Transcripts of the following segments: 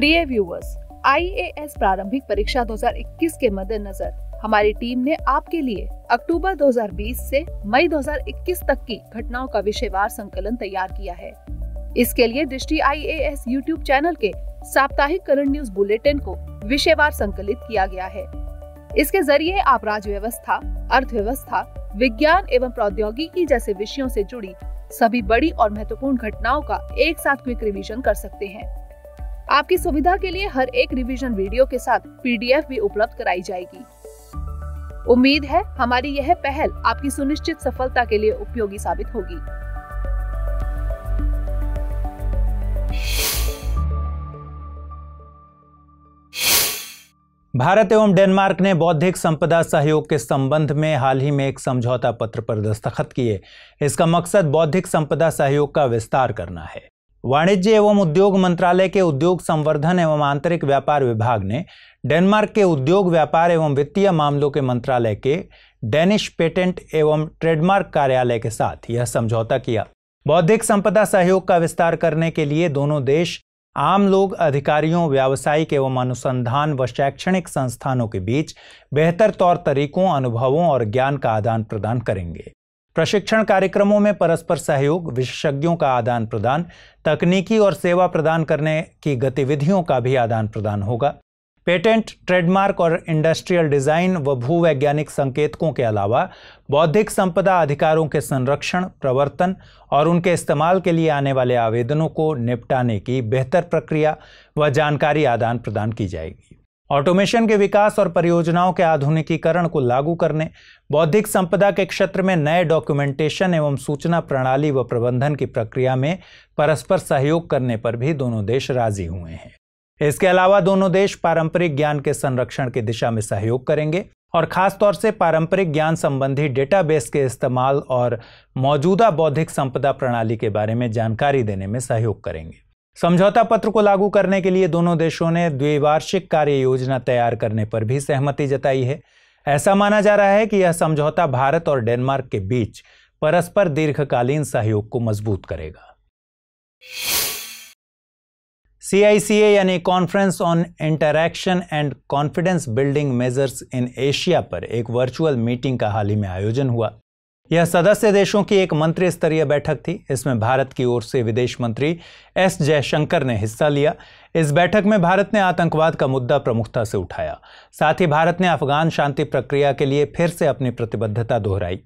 प्रिय viewers IAS प्रारंभिक परीक्षा 2021 के मद्देनजर हमारी टीम ने आपके लिए अक्टूबर 2020 से मई 2021 तक की घटनाओं का विषयवार संकलन तैयार किया है इसके लिए दृष्टि आईएएस यूट्यूब चैनल के साप्ताहिक करंट न्यूज बुलेटिन को विषयवार संकलित किया गया है इसके जरिए आप राज्य व्यवस्था अर्थव्यवस्था विज्ञान एवं प्रौद्योगिकी जैसे विषयों से जुड़ी सभी बड़ी और महत्वपूर्ण घटनाओं का एक साथ क्विक रिवीजन कर सकते हैं आपकी सुविधा के लिए हर एक रिवीजन वीडियो के साथ पीडीएफ भी उपलब्ध कराई जाएगी उम्मीद है हमारी यह पहल आपकी सुनिश्चित सफलता के लिए उपयोगी साबित होगी भारत एवं डेनमार्क ने बौद्धिक संपदा सहयोग के संबंध में हाल ही में एक समझौता पत्र पर दस्तखत किए इसका मकसद बौद्धिक संपदा सहयोग का विस्तार करना है वाणिज्य एवं उद्योग मंत्रालय के उद्योग संवर्धन एवं आंतरिक व्यापार विभाग ने डेनमार्क के उद्योग व्यापार एवं वित्तीय मामलों के मंत्रालय के डेनिश पेटेंट एवं ट्रेडमार्क कार्यालय के साथ यह समझौता किया बौद्धिक संपदा सहयोग का विस्तार करने के लिए दोनों देश आम लोग अधिकारियों व्यावसायिक एवं अनुसंधान व शैक्षणिक संस्थानों के बीच बेहतर तौर तरीकों अनुभवों और ज्ञान का आदान प्रदान करेंगे प्रशिक्षण कार्यक्रमों में परस्पर सहयोग विशेषज्ञों का आदान प्रदान तकनीकी और सेवा प्रदान करने की गतिविधियों का भी आदान प्रदान होगा पेटेंट ट्रेडमार्क और इंडस्ट्रियल डिजाइन व भूवैज्ञानिक संकेतकों के अलावा बौद्धिक संपदा अधिकारों के संरक्षण प्रवर्तन और उनके इस्तेमाल के लिए आने वाले आवेदनों को निपटाने की बेहतर प्रक्रिया व जानकारी आदान प्रदान की जाएगी ऑटोमेशन के विकास और परियोजनाओं के आधुनिकीकरण को लागू करने बौद्धिक संपदा के क्षेत्र में नए डॉक्यूमेंटेशन एवं सूचना प्रणाली व प्रबंधन की प्रक्रिया में परस्पर सहयोग करने पर भी दोनों देश राजी हुए हैं इसके अलावा दोनों देश पारंपरिक ज्ञान के संरक्षण की दिशा में सहयोग करेंगे और खासतौर से पारंपरिक ज्ञान संबंधी डेटाबेस के इस्तेमाल और मौजूदा बौद्धिक संपदा प्रणाली के बारे में जानकारी देने में सहयोग करेंगे समझौता पत्र को लागू करने के लिए दोनों देशों ने द्विवार्षिक कार्य योजना तैयार करने पर भी सहमति जताई है ऐसा माना जा रहा है कि यह समझौता भारत और डेनमार्क के बीच परस्पर दीर्घकालीन सहयोग को मजबूत करेगा सीआईसीए यानी Conference on Interaction and Confidence Building Measures in Asia पर एक वर्चुअल मीटिंग का हाल ही में आयोजन हुआ यह सदस्य देशों की एक मंत्री स्तरीय बैठक थी इसमें भारत की ओर से विदेश मंत्री एस जयशंकर ने हिस्सा लिया इस बैठक में भारत ने आतंकवाद का मुद्दा प्रमुखता से उठाया साथ ही भारत ने अफगान शांति प्रक्रिया के लिए फिर से अपनी प्रतिबद्धता दोहराई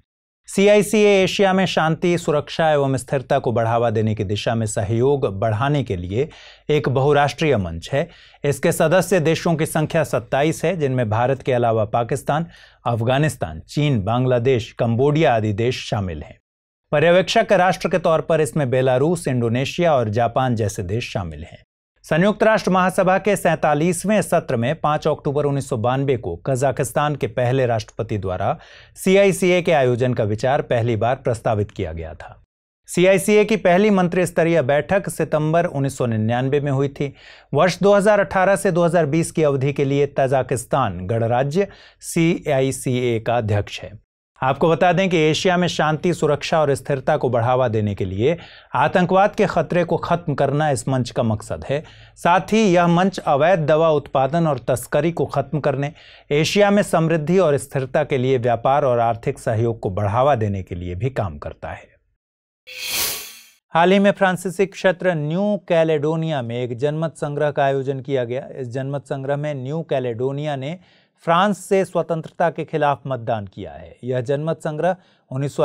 सीआईसीए एशिया में शांति सुरक्षा एवं स्थिरता को बढ़ावा देने की दिशा में सहयोग बढ़ाने के लिए एक बहुराष्ट्रीय मंच है इसके सदस्य देशों की संख्या 27 है जिनमें भारत के अलावा पाकिस्तान अफगानिस्तान चीन बांग्लादेश कंबोडिया आदि देश शामिल हैं पर्यवेक्षक राष्ट्र के तौर पर इसमें बेलारूस इंडोनेशिया और जापान जैसे देश शामिल हैं संयुक्त राष्ट्र महासभा के सैतालीसवें सत्र में 5 अक्टूबर उन्नीस को कजाकिस्तान के पहले राष्ट्रपति द्वारा सीआईसीए के आयोजन का विचार पहली बार प्रस्तावित किया गया था सीआईसीए की पहली मंत्री स्तरीय बैठक सितंबर उन्नीस में हुई थी वर्ष 2018 से 2020 की अवधि के लिए तजाकिस्तान गणराज्य सीआईसीए का अध्यक्ष है आपको बता दें कि एशिया में शांति सुरक्षा और स्थिरता को बढ़ावा देने के लिए आतंकवाद के खतरे को खत्म करना इस मंच का मकसद है साथ ही यह मंच अवैध दवा उत्पादन और तस्करी को खत्म करने एशिया में समृद्धि और स्थिरता के लिए व्यापार और आर्थिक सहयोग को बढ़ावा देने के लिए भी काम करता है हाल ही में फ्रांसीसी क्षेत्र न्यू कैलेडोनिया में एक जनमत संग्रह का आयोजन किया गया इस जनमत संग्रह में न्यू कैलेडोनिया ने फ्रांस से स्वतंत्रता के खिलाफ मतदान किया है यह जनमत संग्रह उन्नीस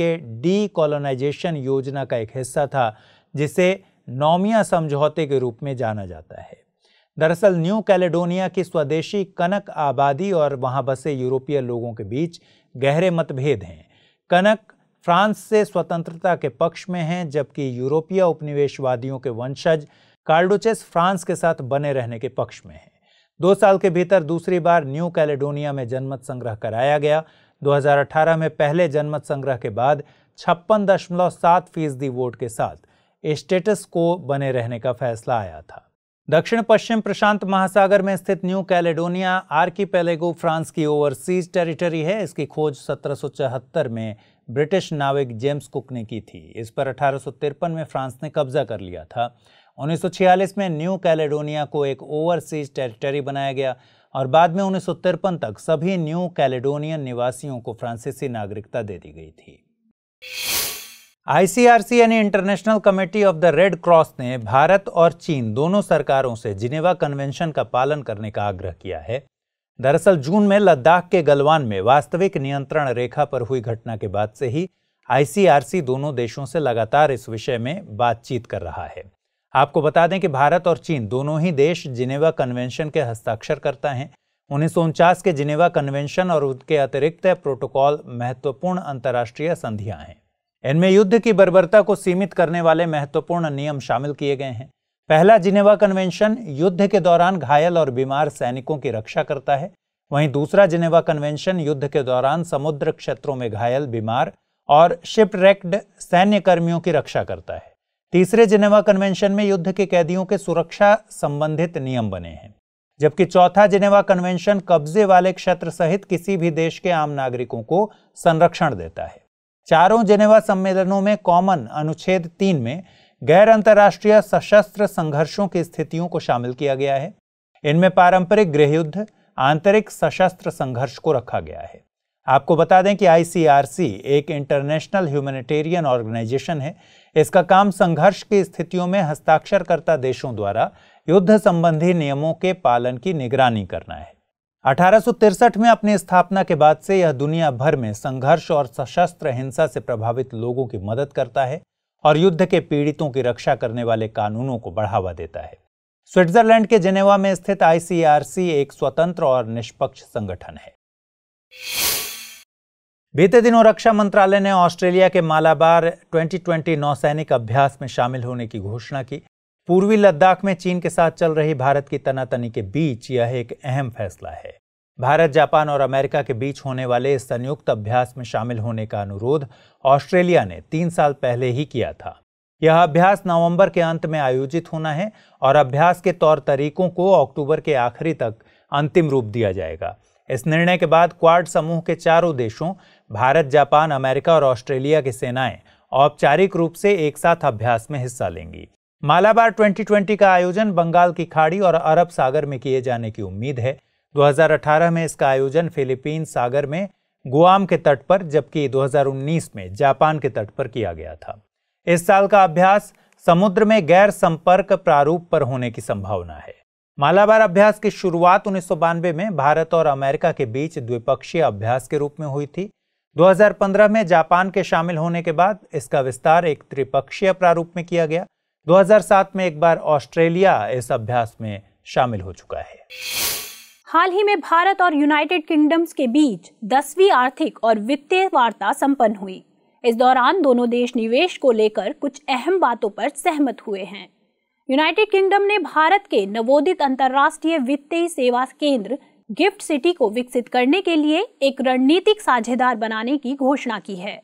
के डी कॉलोनाइजेशन योजना का एक हिस्सा था जिसे नौमिया समझौते के रूप में जाना जाता है दरअसल न्यू कैलेडोनिया की स्वदेशी कनक आबादी और वहां बसे यूरोपीय लोगों के बीच गहरे मतभेद हैं कनक फ्रांस से स्वतंत्रता के पक्ष में हैं जबकि यूरोपीय उपनिवेशवादियों के वंशज कार्डोचेस फ्रांस के साथ बने रहने के पक्ष में हैं दो साल के भीतर दूसरी बार न्यू कैलेडोनिया में जनमत संग्रह कराया गया 2018 में पहले जनमत संग्रह के बाद छप्पन दशमलव सात फीसदी वोट के साथ स्टेटस को बने रहने का फैसला आया था दक्षिण पश्चिम प्रशांत महासागर में स्थित New Caledonia archipelago France की ओवरसीज टेरिटरी है इसकी खोज सत्रह में ब्रिटिश नाविक जेम्स कुक ने की थी इस पर अठारह में फ्रांस ने कब्जा कर लिया था 1946 में न्यू कैलेडोनिया को एक ओवरसीज टेरिटरी बनाया गया और बाद में उन्नीस तक सभी न्यू कैलेडोनियन निवासियों को फ्रांसीसी नागरिकता दे दी गई थी आईसीआरसी यानी International Committee of the Red Cross ने भारत और चीन दोनों सरकारों से जिनेवा कन्वेंशन का पालन करने का आग्रह किया है दरअसल जून में लद्दाख के गलवान में वास्तविक नियंत्रण रेखा पर हुई घटना के बाद से ही आईसीआरसी दोनों देशों से लगातार इस विषय में बातचीत कर रहा है आपको बता दें कि भारत और चीन दोनों ही देश जिनेवा कन्वेंशन के हस्ताक्षर करता है उन्नीस के जिनेवा कन्वेंशन और उसके अतिरिक्त प्रोटोकॉल महत्वपूर्ण अंतर्राष्ट्रीय संधियां हैं इनमें युद्ध की बर्बरता को सीमित करने वाले महत्वपूर्ण नियम शामिल किए गए हैं पहला जिनेवा कन्वेंशन युद्ध के दौरान घायल और बीमार सैनिकों की रक्षा करता है वहीं दूसरा जिनेवा कन्वेंशन युद्ध के दौरान समुद्र क्षेत्रों में घायल बीमार और शिपरेक्ड सैन्य कर्मियों की रक्षा करता है तीसरे जिनेवा कन्वेंशन में युद्ध के कैदियों के सुरक्षा संबंधित नियम बने हैं जबकि चौथा जिनेवा कन्वेंशन कब्जे वाले क्षेत्र सहित किसी भी देश के आम नागरिकों को संरक्षण देता है चारों जिनेवा सम्मेलनों में कॉमन अनुच्छेद तीन में गैर अंतर्राष्ट्रीय सशस्त्र संघर्षों की स्थितियों को शामिल किया गया है इनमें पारंपरिक गृह युद्ध आंतरिक सशस्त्र संघर्ष को रखा गया है आपको बता दें कि आईसीआरसी एक इंटरनेशनल ह्यूमैनिटेरियन ऑर्गेनाइजेशन है इसका काम संघर्ष की स्थितियों में हस्ताक्षरकर्ता देशों द्वारा युद्ध संबंधी नियमों के पालन की निगरानी करना है अठारह में अपनी स्थापना के बाद से यह दुनिया भर में संघर्ष और सशस्त्र हिंसा से प्रभावित लोगों की मदद करता है और युद्ध के पीड़ितों की रक्षा करने वाले कानूनों को बढ़ावा देता है स्विट्जरलैंड के जेनेवा में स्थित आईसीआरसी एक स्वतंत्र और निष्पक्ष संगठन है बीते दिनों रक्षा मंत्रालय ने ऑस्ट्रेलिया के मालाबार 2020 नौसैनिक अभ्यास में शामिल होने की घोषणा की पूर्वी लद्दाख में चीन के साथ चल रही भारत की तनातनी के बीच यह एक अहम फैसला है भारत जापान और अमेरिका के बीच होने वाले इस संयुक्त अभ्यास में शामिल होने का अनुरोध ऑस्ट्रेलिया ने तीन साल पहले ही किया था यह अभ्यास नवंबर के अंत में आयोजित होना है और अभ्यास के तौर तरीकों को अक्टूबर के आखिरी तक अंतिम रूप दिया जाएगा इस निर्णय के बाद क्वाड समूह के चारों देशों भारत जापान अमेरिका और ऑस्ट्रेलिया की सेनाएं औपचारिक रूप से एक साथ अभ्यास में हिस्सा लेंगी मालाबार 2020 का आयोजन बंगाल की खाड़ी और अरब सागर में किए जाने की उम्मीद है 2018 में इसका आयोजन फिलीपीन सागर में गुआम के तट पर जबकि 2019 में जापान के तट पर किया गया था इस साल का अभ्यास समुद्र में गैर संपर्क प्रारूप पर होने की संभावना है मालाबार अभ्यास की शुरुआत उन्नीस में भारत और अमेरिका के बीच द्विपक्षीय अभ्यास के रूप में हुई थी 2015 में जापान के शामिल होने के बाद इसका विस्तार एक त्रिपक्षीय प्रारूप में किया गया 2007 में एक बार ऑस्ट्रेलिया इस अभ्यास में शामिल हो चुका है हाल ही में भारत और यूनाइटेड किंगडम्स के बीच दसवीं आर्थिक और वित्तीय वार्ता संपन्न हुई इस दौरान दोनों देश निवेश को लेकर कुछ अहम बातों पर सहमत हुए हैं यूनाइटेड किंगडम ने भारत के नवोदित अंतर्राष्ट्रीय वित्तीय सेवा केंद्र गिफ्ट सिटी को विकसित करने के लिए एक रणनीतिक साझेदार बनाने की घोषणा की है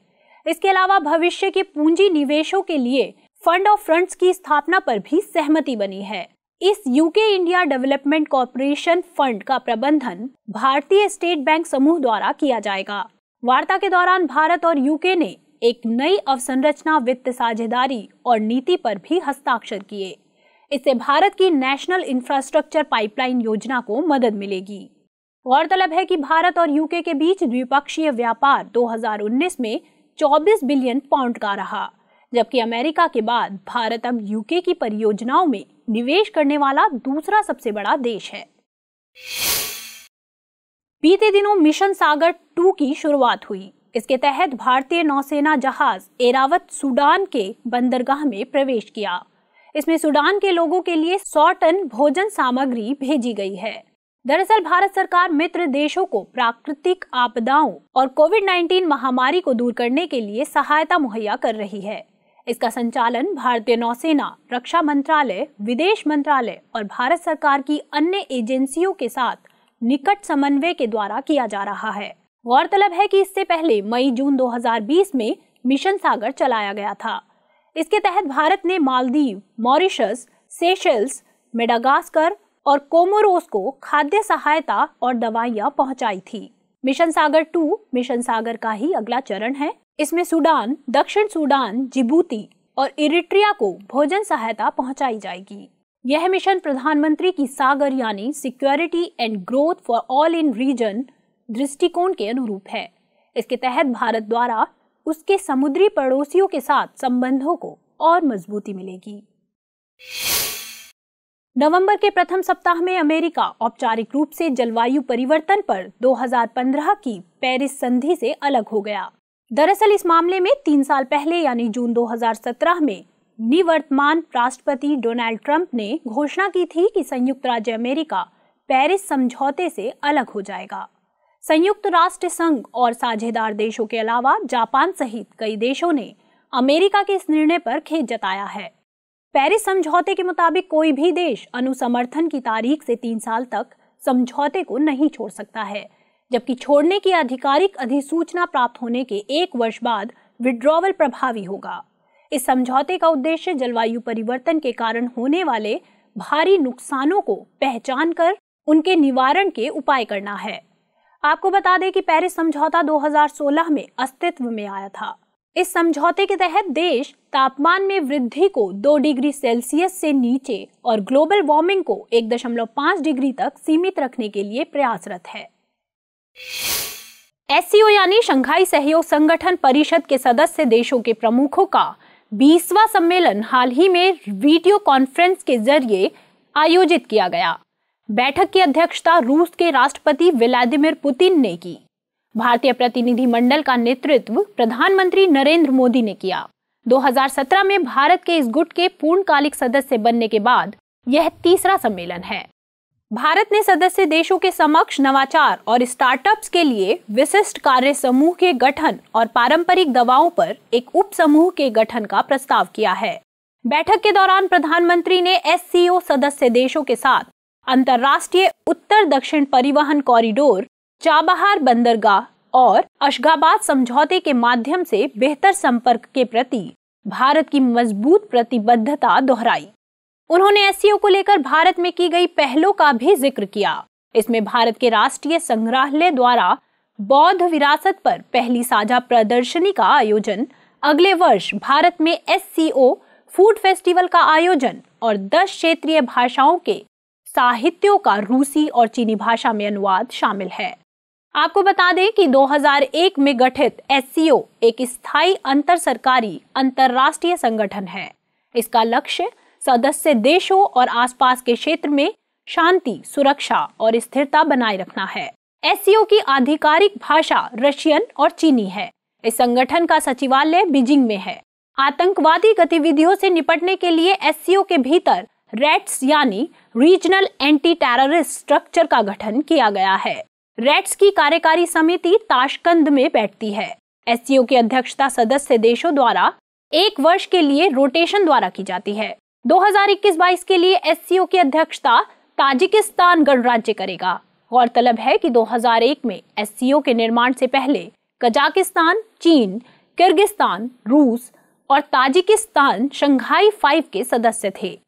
इसके अलावा भविष्य के पूंजी निवेशों के लिए फंड ऑफ फ्रंट्स की स्थापना पर भी सहमति बनी है इस UK India Development Corporation Fund का प्रबंधन भारतीय स्टेट बैंक समूह द्वारा किया जाएगा वार्ता के दौरान भारत और यूके ने एक नई अवसंरचना वित्त साझेदारी और नीति पर भी हस्ताक्षर किए इससे भारत की नेशनल इंफ्रास्ट्रक्चर पाइपलाइन योजना को मदद मिलेगी गौरतलब है कि भारत और यूके के बीच द्विपक्षीय व्यापार 2019 में 24 बिलियन पाउंड का रहा जबकि अमेरिका के बाद भारत अब यूके की परियोजनाओं में निवेश करने वाला दूसरा सबसे बड़ा देश है बीते दिनों मिशन सागर टू की शुरुआत हुई इसके तहत भारतीय नौसेना जहाज एरावत सूडान के बंदरगाह में प्रवेश किया इसमें सूडान के लोगों के लिए 100 टन भोजन सामग्री भेजी गई है दरअसल भारत सरकार मित्र देशों को प्राकृतिक आपदाओं और कोविड 19 महामारी को दूर करने के लिए सहायता मुहैया कर रही है इसका संचालन भारतीय नौसेना रक्षा मंत्रालय विदेश मंत्रालय और भारत सरकार की अन्य एजेंसियों के साथ निकट समन्वय के द्वारा किया जा रहा है गौरतलब है कि इससे पहले मई जून 2020 में मिशन सागर चलाया गया था इसके तहत भारत ने मालदीव मॉरिशस सेशल्स मेडागास्कर और कोमोरोस को खाद्य सहायता और दवाइयां पहुंचाई थी mission SAGAR two mission SAGAR का ही अगला चरण है इसमें सूडान दक्षिण सूडान जिबूती और इरिट्रिया को भोजन सहायता पहुंचाई जाएगी यह मिशन प्रधानमंत्री की सागर यानी security and growth for all in region दृष्टिकोण के अनुरूप है इसके तहत भारत द्वारा उसके समुद्री पड़ोसियों के साथ संबंधों को और मजबूती मिलेगी नवंबर के प्रथम सप्ताह में अमेरिका औपचारिक रूप से जलवायु परिवर्तन पर 2015 की पेरिस संधि से अलग हो गया दरअसल इस मामले में तीन साल पहले यानी जून 2017 में निवर्तमान राष्ट्रपति डोनाल्ड ट्रंप ने घोषणा की थी कि संयुक्त राज्य अमेरिका पेरिस समझौते से अलग हो जाएगा संयुक्त राष्ट्र संघ और साझेदार देशों के अलावा जापान सहित कई देशों ने अमेरिका के इस निर्णय पर खेद जताया है पेरिस समझौते के मुताबिक कोई भी देश अनुसमर्थन की तारीख से तीन साल तक समझौते को नहीं छोड़ सकता है जबकि छोड़ने की आधिकारिक अधिसूचना प्राप्त होने के एक वर्ष बाद विड्रॉवल प्रभावी होगा इस समझौते का उद्देश्य जलवायु परिवर्तन के कारण होने वाले भारी नुकसानों को पहचान कर उनके निवारण के उपाय करना है आपको बता दें कि पेरिस समझौता 2016 में अस्तित्व में आया था इस समझौते के तहत देश तापमान में वृद्धि को दो डिग्री सेल्सियस से नीचे और ग्लोबल वार्मिंग को एक दशमलव पांच डिग्री तक सीमित रखने के लिए प्रयासरत है एस यानी शंघाई सहयोग संगठन परिषद के सदस्य देशों के प्रमुखों का बीसवा सम्मेलन हाल ही में वीडियो कॉन्फ्रेंस के जरिए आयोजित किया गया बैठक की अध्यक्षता रूस के राष्ट्रपति व्लादिमिर पुतिन ने की भारतीय प्रतिनिधिमंडल का नेतृत्व प्रधानमंत्री नरेंद्र मोदी ने किया 2017 में भारत के इस गुट के पूर्णकालिक सदस्य बनने के बाद यह तीसरा सम्मेलन है भारत ने सदस्य देशों के समक्ष नवाचार और स्टार्टअप्स के लिए विशिष्ट कार्य समूह के गठन और पारंपरिक दवाओं पर एक उप समूह के गठन का प्रस्ताव किया है बैठक के दौरान प्रधानमंत्री ने एस सदस्य देशों के साथ अंतर्राष्ट्रीय उत्तर दक्षिण परिवहन कॉरिडोर चाबहार बंदरगाह और अशगाबाद समझौते के माध्यम से बेहतर संपर्क के प्रति भारत की मजबूत प्रतिबद्धता दोहराई उन्होंने एस को लेकर भारत में की गई पहलों का भी जिक्र किया इसमें भारत के राष्ट्रीय संग्रहालय द्वारा बौद्ध विरासत पर पहली साझा प्रदर्शनी का आयोजन अगले वर्ष भारत में एस फूड फेस्टिवल का आयोजन और 10 क्षेत्रीय भाषाओं के साहित्यों का रूसी और चीनी भाषा में अनुवाद शामिल है आपको बता दें कि 2001 में गठित एस एक स्थायी अंतर सरकारी अंतर्राष्ट्रीय संगठन है इसका लक्ष्य सदस्य देशों और आसपास के क्षेत्र में शांति सुरक्षा और स्थिरता बनाए रखना है एस की आधिकारिक भाषा रशियन और चीनी है इस संगठन का सचिवालय बीजिंग में है आतंकवादी गतिविधियों से निपटने के लिए एस के भीतर रेट्स यानी रीजनल एंटी टेररिस्ट स्ट्रक्चर का गठन किया गया है रेट्स की कार्यकारी समिति ताशकंद में बैठती है एस की अध्यक्षता सदस्य देशों द्वारा एक वर्ष के लिए रोटेशन द्वारा की जाती है 2021-22 के लिए एस की अध्यक्षता ताजिकिस्तान गणराज्य करेगा गौरतलब है कि 2001 में एस के निर्माण से पहले कजाकिस्तान चीन किर्गिस्तान रूस और ताजिकिस्तान शंघाई फाइव के सदस्य थे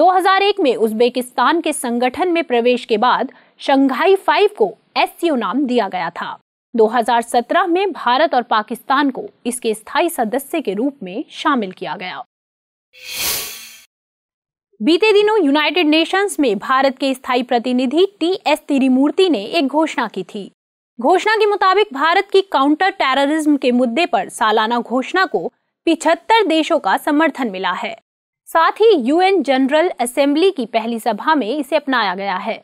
2001 में उज्बेकिस्तान के संगठन में प्रवेश के बाद शंघाई फाइव को एस नाम दिया गया था 2017 में भारत और पाकिस्तान को इसके स्थायी सदस्य के रूप में शामिल किया गया बीते दिनों यूनाइटेड नेशंस में भारत के स्थायी प्रतिनिधि टी एस तिरिमूर्ति ने एक घोषणा की थी घोषणा के मुताबिक भारत की काउंटर टेररिज्म के मुद्दे पर सालाना घोषणा को पिछहत्तर देशों का समर्थन मिला है साथ ही यूएन जनरल असेंबली की पहली सभा में इसे अपनाया गया है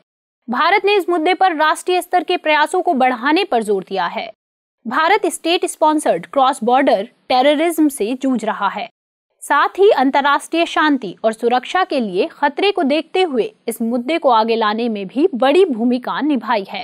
भारत ने इस मुद्दे पर राष्ट्रीय स्तर के प्रयासों को बढ़ाने पर जोर दिया है Bharat state sponsored cross border terrorism से जूझ रहा है साथ ही अंतर्राष्ट्रीय शांति और सुरक्षा के लिए खतरे को देखते हुए इस मुद्दे को आगे लाने में भी बड़ी भूमिका निभाई है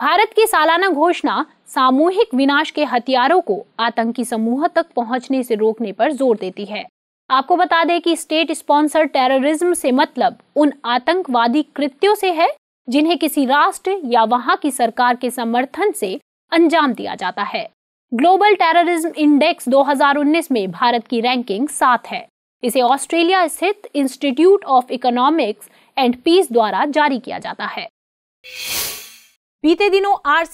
भारत की सालाना घोषणा सामूहिक विनाश के हथियारों को आतंकी समूह तक पहुंचने से रोकने पर जोर देती है आपको बता दें कि स्टेट स्पॉन्सर्ड टेररिज्म से मतलब उन आतंकवादी कृत्यों से है जिन्हें किसी राष्ट्र या वहां की सरकार के समर्थन से अंजाम दिया जाता है ग्लोबल टेररिज्म इंडेक्स 2019 में भारत की रैंकिंग सात है इसे ऑस्ट्रेलिया स्थित Institute of Economics and Peace द्वारा जारी किया जाता है बीते दिनों आर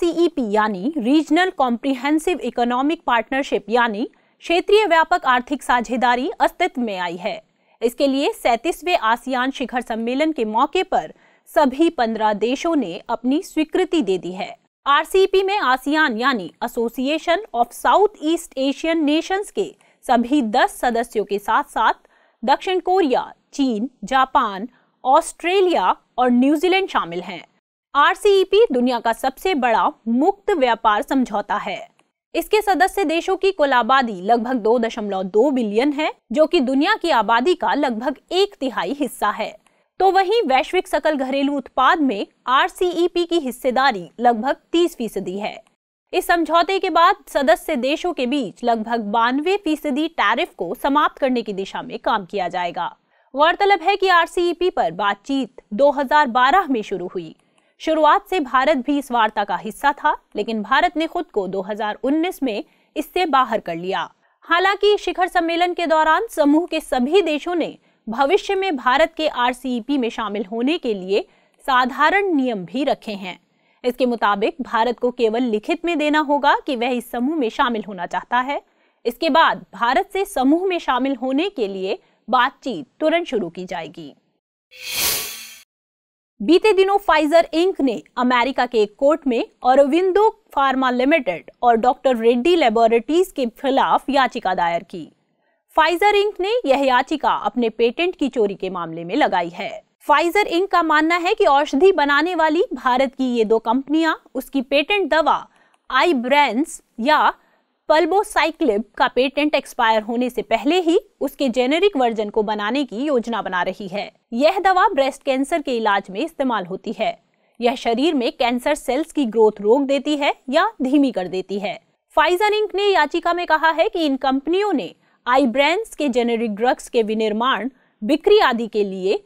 यानी रीजनल कॉम्प्रिहेंसिव इकोनॉमिक पार्टनरशिप यानी क्षेत्रीय व्यापक आर्थिक साझेदारी अस्तित्व में आई है इसके लिए सैतीसवे आसियान शिखर सम्मेलन के मौके पर सभी पंद्रह देशों ने अपनी स्वीकृति दे दी है आरसीईपी में आसियान यानी Association of South East Asian Nations के सभी दस सदस्यों के साथ साथ दक्षिण कोरिया चीन जापान ऑस्ट्रेलिया और न्यूजीलैंड शामिल हैं आरसीईपी दुनिया का सबसे बड़ा मुक्त व्यापार समझौता है इसके सदस्य देशों की कुल आबादी लगभग 2.2 बिलियन है जो कि दुनिया की आबादी का लगभग एक तिहाई हिस्सा है तो वहीं वैश्विक सकल घरेलू उत्पाद में आर की हिस्सेदारी लगभग 30 फीसदी है इस समझौते के बाद सदस्य देशों के बीच लगभग बानवे फीसदी टैरिफ को समाप्त करने की दिशा में काम किया जाएगा गौरतलब है कि आर पर बातचीत 2012 में शुरू हुई शुरुआत से भारत भी इस वार्ता का हिस्सा था लेकिन भारत ने खुद को 2019 में इससे बाहर कर लिया हालांकि शिखर सम्मेलन के दौरान समूह के सभी देशों ने भविष्य में भारत के आरसीईपी में शामिल होने के लिए साधारण नियम भी रखे हैं इसके मुताबिक भारत को केवल लिखित में देना होगा कि वह इस समूह में शामिल होना चाहता है इसके बाद भारत से समूह में शामिल होने के लिए बातचीत तुरंत शुरू की जाएगी बीते दिनों फाइजर इंक ने अमेरिका के एक कोर्ट में औरविंदो फार्मा लिमिटेड और डॉक्टर रेड्डी लेबोरेटरीज के खिलाफ याचिका दायर की फाइजर इंक ने यह याचिका अपने पेटेंट की चोरी के मामले में लगाई है फाइजर इंक का मानना है कि औषधि बनाने वाली भारत की ये दो कंपनियां उसकी पेटेंट दवा आई ब्रांड्स या पल्बोसाइक्लिब का पेटेंट एक्सपायर होने से पहले ही उसके जेनेरिक वर्जन को बनाने की योजना बना रही है यह दवा ब्रेस्ट कैंसर के इलाज में इस्तेमाल होती है यह शरीर में कैंसर सेल्स की ग्रोथ रोक देती है या धीमी कर देती है फाइजर इंक ने याचिका में कहा है कि इन कंपनियों ने आई ब्रांड्स के जेनेरिक ड्रग्स के विनिर्माण बिक्री आदि के लिए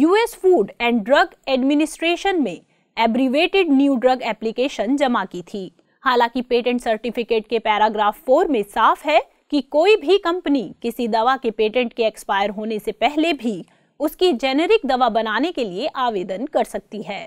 US Food and Drug Administration में एब्रीवेटेड न्यू ड्रग एप्लीकेशन जमा की थी हालांकि पेटेंट सर्टिफिकेट के पैराग्राफ फोर में साफ है कि कोई भी कंपनी किसी दवा के पेटेंट के एक्सपायर होने से पहले भी उसकी जेनेरिक दवा बनाने के लिए आवेदन कर सकती है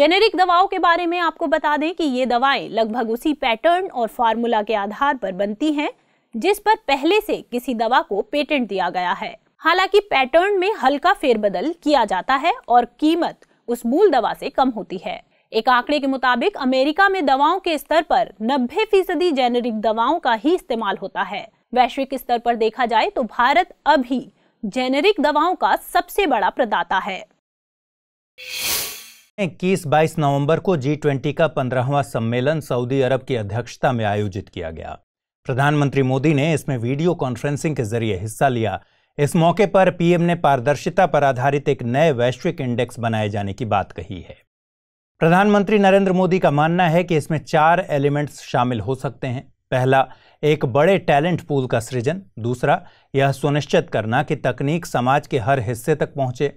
जेनेरिक दवाओं के बारे में आपको बता दें कि ये दवाएं लगभग उसी पैटर्न और फार्मूला के आधार पर बनती हैं जिस पर पहले से किसी दवा को पेटेंट दिया गया है हालांकि पैटर्न में हल्का फेरबदल किया जाता है और कीमत उस मूल दवा से कम होती है एक आंकड़े के मुताबिक अमेरिका में दवाओं के स्तर पर 90 फीसदी जेनेरिक दवाओं का ही इस्तेमाल होता है वैश्विक स्तर पर देखा जाए तो भारत अभी जेनेरिक दवाओं का सबसे बड़ा प्रदाता है इक्कीस बाईस नवंबर को जी ट्वेंटी का पंद्रहवा सम्मेलन सऊदी अरब की अध्यक्षता में आयोजित किया गया प्रधानमंत्री मोदी ने इसमें वीडियो कॉन्फ्रेंसिंग के जरिए हिस्सा लिया इस मौके पर पीएम ने पारदर्शिता पर आधारित एक नए वैश्विक इंडेक्स बनाए जाने की बात कही है प्रधानमंत्री नरेंद्र मोदी का मानना है कि इसमें चार एलिमेंट्स शामिल हो सकते हैं पहला एक बड़े टैलेंट पूल का सृजन दूसरा यह सुनिश्चित करना कि तकनीक समाज के हर हिस्से तक पहुंचे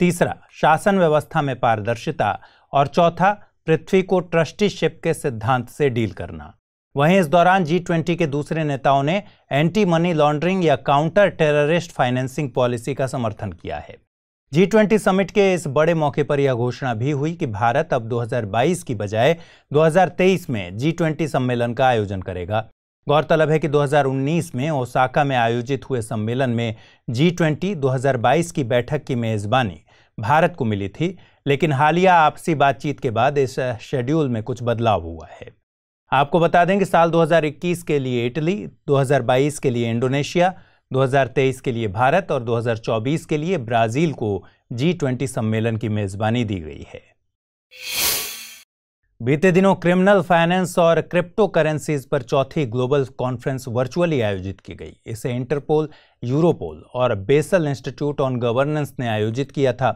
तीसरा शासन व्यवस्था में पारदर्शिता और चौथा पृथ्वी को ट्रस्टीशिप के सिद्धांत से डील करना वहीं इस दौरान जी ट्वेंटी के दूसरे नेताओं ने एंटी मनी लॉन्ड्रिंग या काउंटर टेररिस्ट फाइनेंसिंग पॉलिसी का समर्थन किया है जी ट्वेंटी समिट के इस बड़े मौके पर यह घोषणा भी हुई कि भारत अब 2022 की बजाय 2023 में जी ट्वेंटी सम्मेलन का आयोजन करेगा गौरतलब है कि 2019 में ओसाका में आयोजित हुए सम्मेलन में जी ट्वेंटी की बैठक की मेज़बानी भारत को मिली थी लेकिन हालिया आपसी बातचीत के बाद इस शेड्यूल में कुछ बदलाव हुआ है आपको बता दें कि साल 2021 के लिए इटली 2022 के लिए इंडोनेशिया 2023 के लिए भारत और 2024 के लिए ब्राज़ील को जी ट्वेंटी सम्मेलन की मेज़बानी दी गई है बीते दिनों क्रिमिनल फाइनेंस और क्रिप्टो करेंसीज पर चौथी ग्लोबल कॉन्फ्रेंस वर्चुअली आयोजित की गई इसे इंटरपोल यूरोपोल और बेसल इंस्टीट्यूट ऑन गवर्नेंस ने आयोजित किया था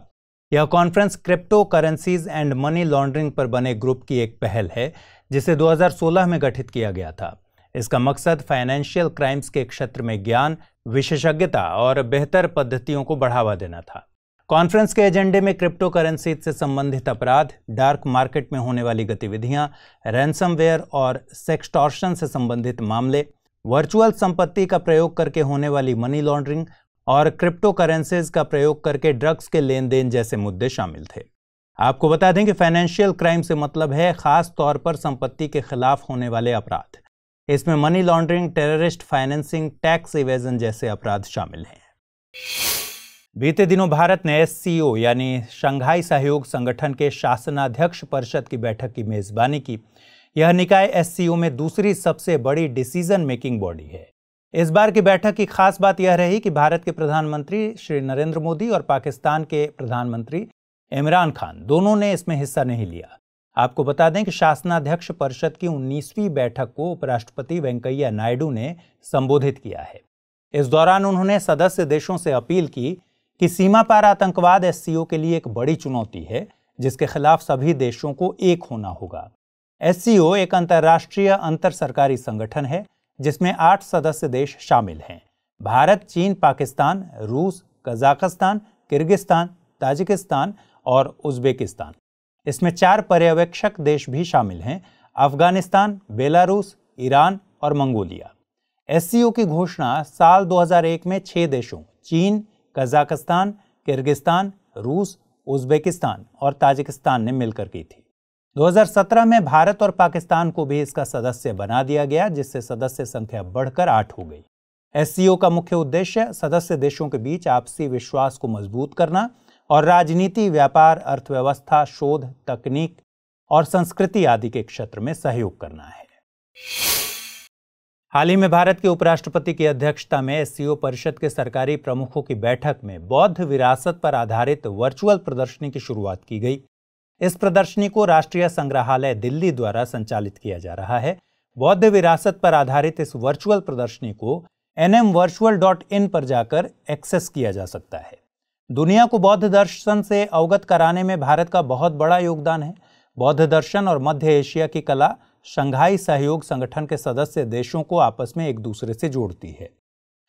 यह conference crypto currencies and money laundering पर बने ग्रुप की एक पहल है जिसे 2016 में गठित किया गया था इसका मकसद फाइनेंशियल क्राइम्स के क्षेत्र में ज्ञान विशेषज्ञता और बेहतर पद्धतियों को बढ़ावा देना था कॉन्फ्रेंस के एजेंडे में क्रिप्टो करेंसी से संबंधित अपराध डार्क मार्केट में होने वाली गतिविधियां रैंसमवेयर और सेक्सटॉर्शन से संबंधित मामले वर्चुअल संपत्ति का प्रयोग करके होने वाली मनी लॉन्ड्रिंग और क्रिप्टो करेंसीज का प्रयोग करके ड्रग्स के लेन देन जैसे मुद्दे शामिल थे आपको बता दें कि फाइनेंशियल क्राइम से मतलब है खास तौर पर संपत्ति के खिलाफ होने वाले अपराध इसमें money laundering terrorist financing tax evasion जैसे अपराध शामिल हैं बीते दिनों भारत ने एस यानी शंघाई सहयोग संगठन के शासनाध्यक्ष परिषद की बैठक की मेज़बानी की यह निकाय एस में दूसरी सबसे बड़ी डिसीजन मेकिंग बॉडी है इस बार की बैठक की खास बात यह रही कि भारत के प्रधानमंत्री श्री नरेंद्र मोदी और पाकिस्तान के प्रधानमंत्री इमरान खान दोनों ने इसमें हिस्सा नहीं लिया आपको बता दें कि शासनाध्यक्ष परिषद की उन्नीसवीं बैठक को उपराष्ट्रपति वेंकैया नायडू ने संबोधित किया है इस दौरान उन्होंने सदस्य देशों से अपील की कि सीमा पार आतंकवाद एस के लिए एक बड़ी चुनौती है जिसके खिलाफ सभी देशों को एक होना होगा एस एक अंतर्राष्ट्रीय अंतर सरकारी संगठन है जिसमें आठ सदस्य देश शामिल हैं भारत चीन पाकिस्तान रूस कजाकिस्तान किर्गिस्तान ताजिकिस्तान और उज्बेकिस्तान इसमें चार पर्यवेक्षक देश भी शामिल हैं अफगानिस्तान बेलारूस ईरान और मंगोलिया एस की घोषणा साल 2001 में छह देशों चीन कजाकिस्तान किर्गिस्तान रूस उज्बेकिस्तान और ताजिकिस्तान ने मिलकर की थी 2017 में भारत और पाकिस्तान को भी इसका सदस्य बना दिया गया जिससे सदस्य संख्या बढ़कर आठ हो गई एस का मुख्य उद्देश्य सदस्य देशों के बीच आपसी विश्वास को मजबूत करना और राजनीति व्यापार अर्थव्यवस्था शोध तकनीक और संस्कृति आदि के क्षेत्र में सहयोग करना है हाल ही में भारत के उपराष्ट्रपति की अध्यक्षता में एस परिषद के सरकारी प्रमुखों की बैठक में बौद्ध विरासत पर आधारित वर्चुअल प्रदर्शनी की शुरुआत की गई इस प्रदर्शनी को राष्ट्रीय संग्रहालय दिल्ली द्वारा संचालित किया जा रहा है बौद्ध विरासत पर आधारित इस वर्चुअल प्रदर्शनी को N M virtual dot in पर जाकर एक्सेस किया जा सकता है दुनिया को बौद्ध दर्शन से अवगत कराने में भारत का बहुत बड़ा योगदान है बौद्ध दर्शन और मध्य एशिया की कला शंघाई सहयोग संगठन के सदस्य देशों को आपस में एक दूसरे से जोड़ती है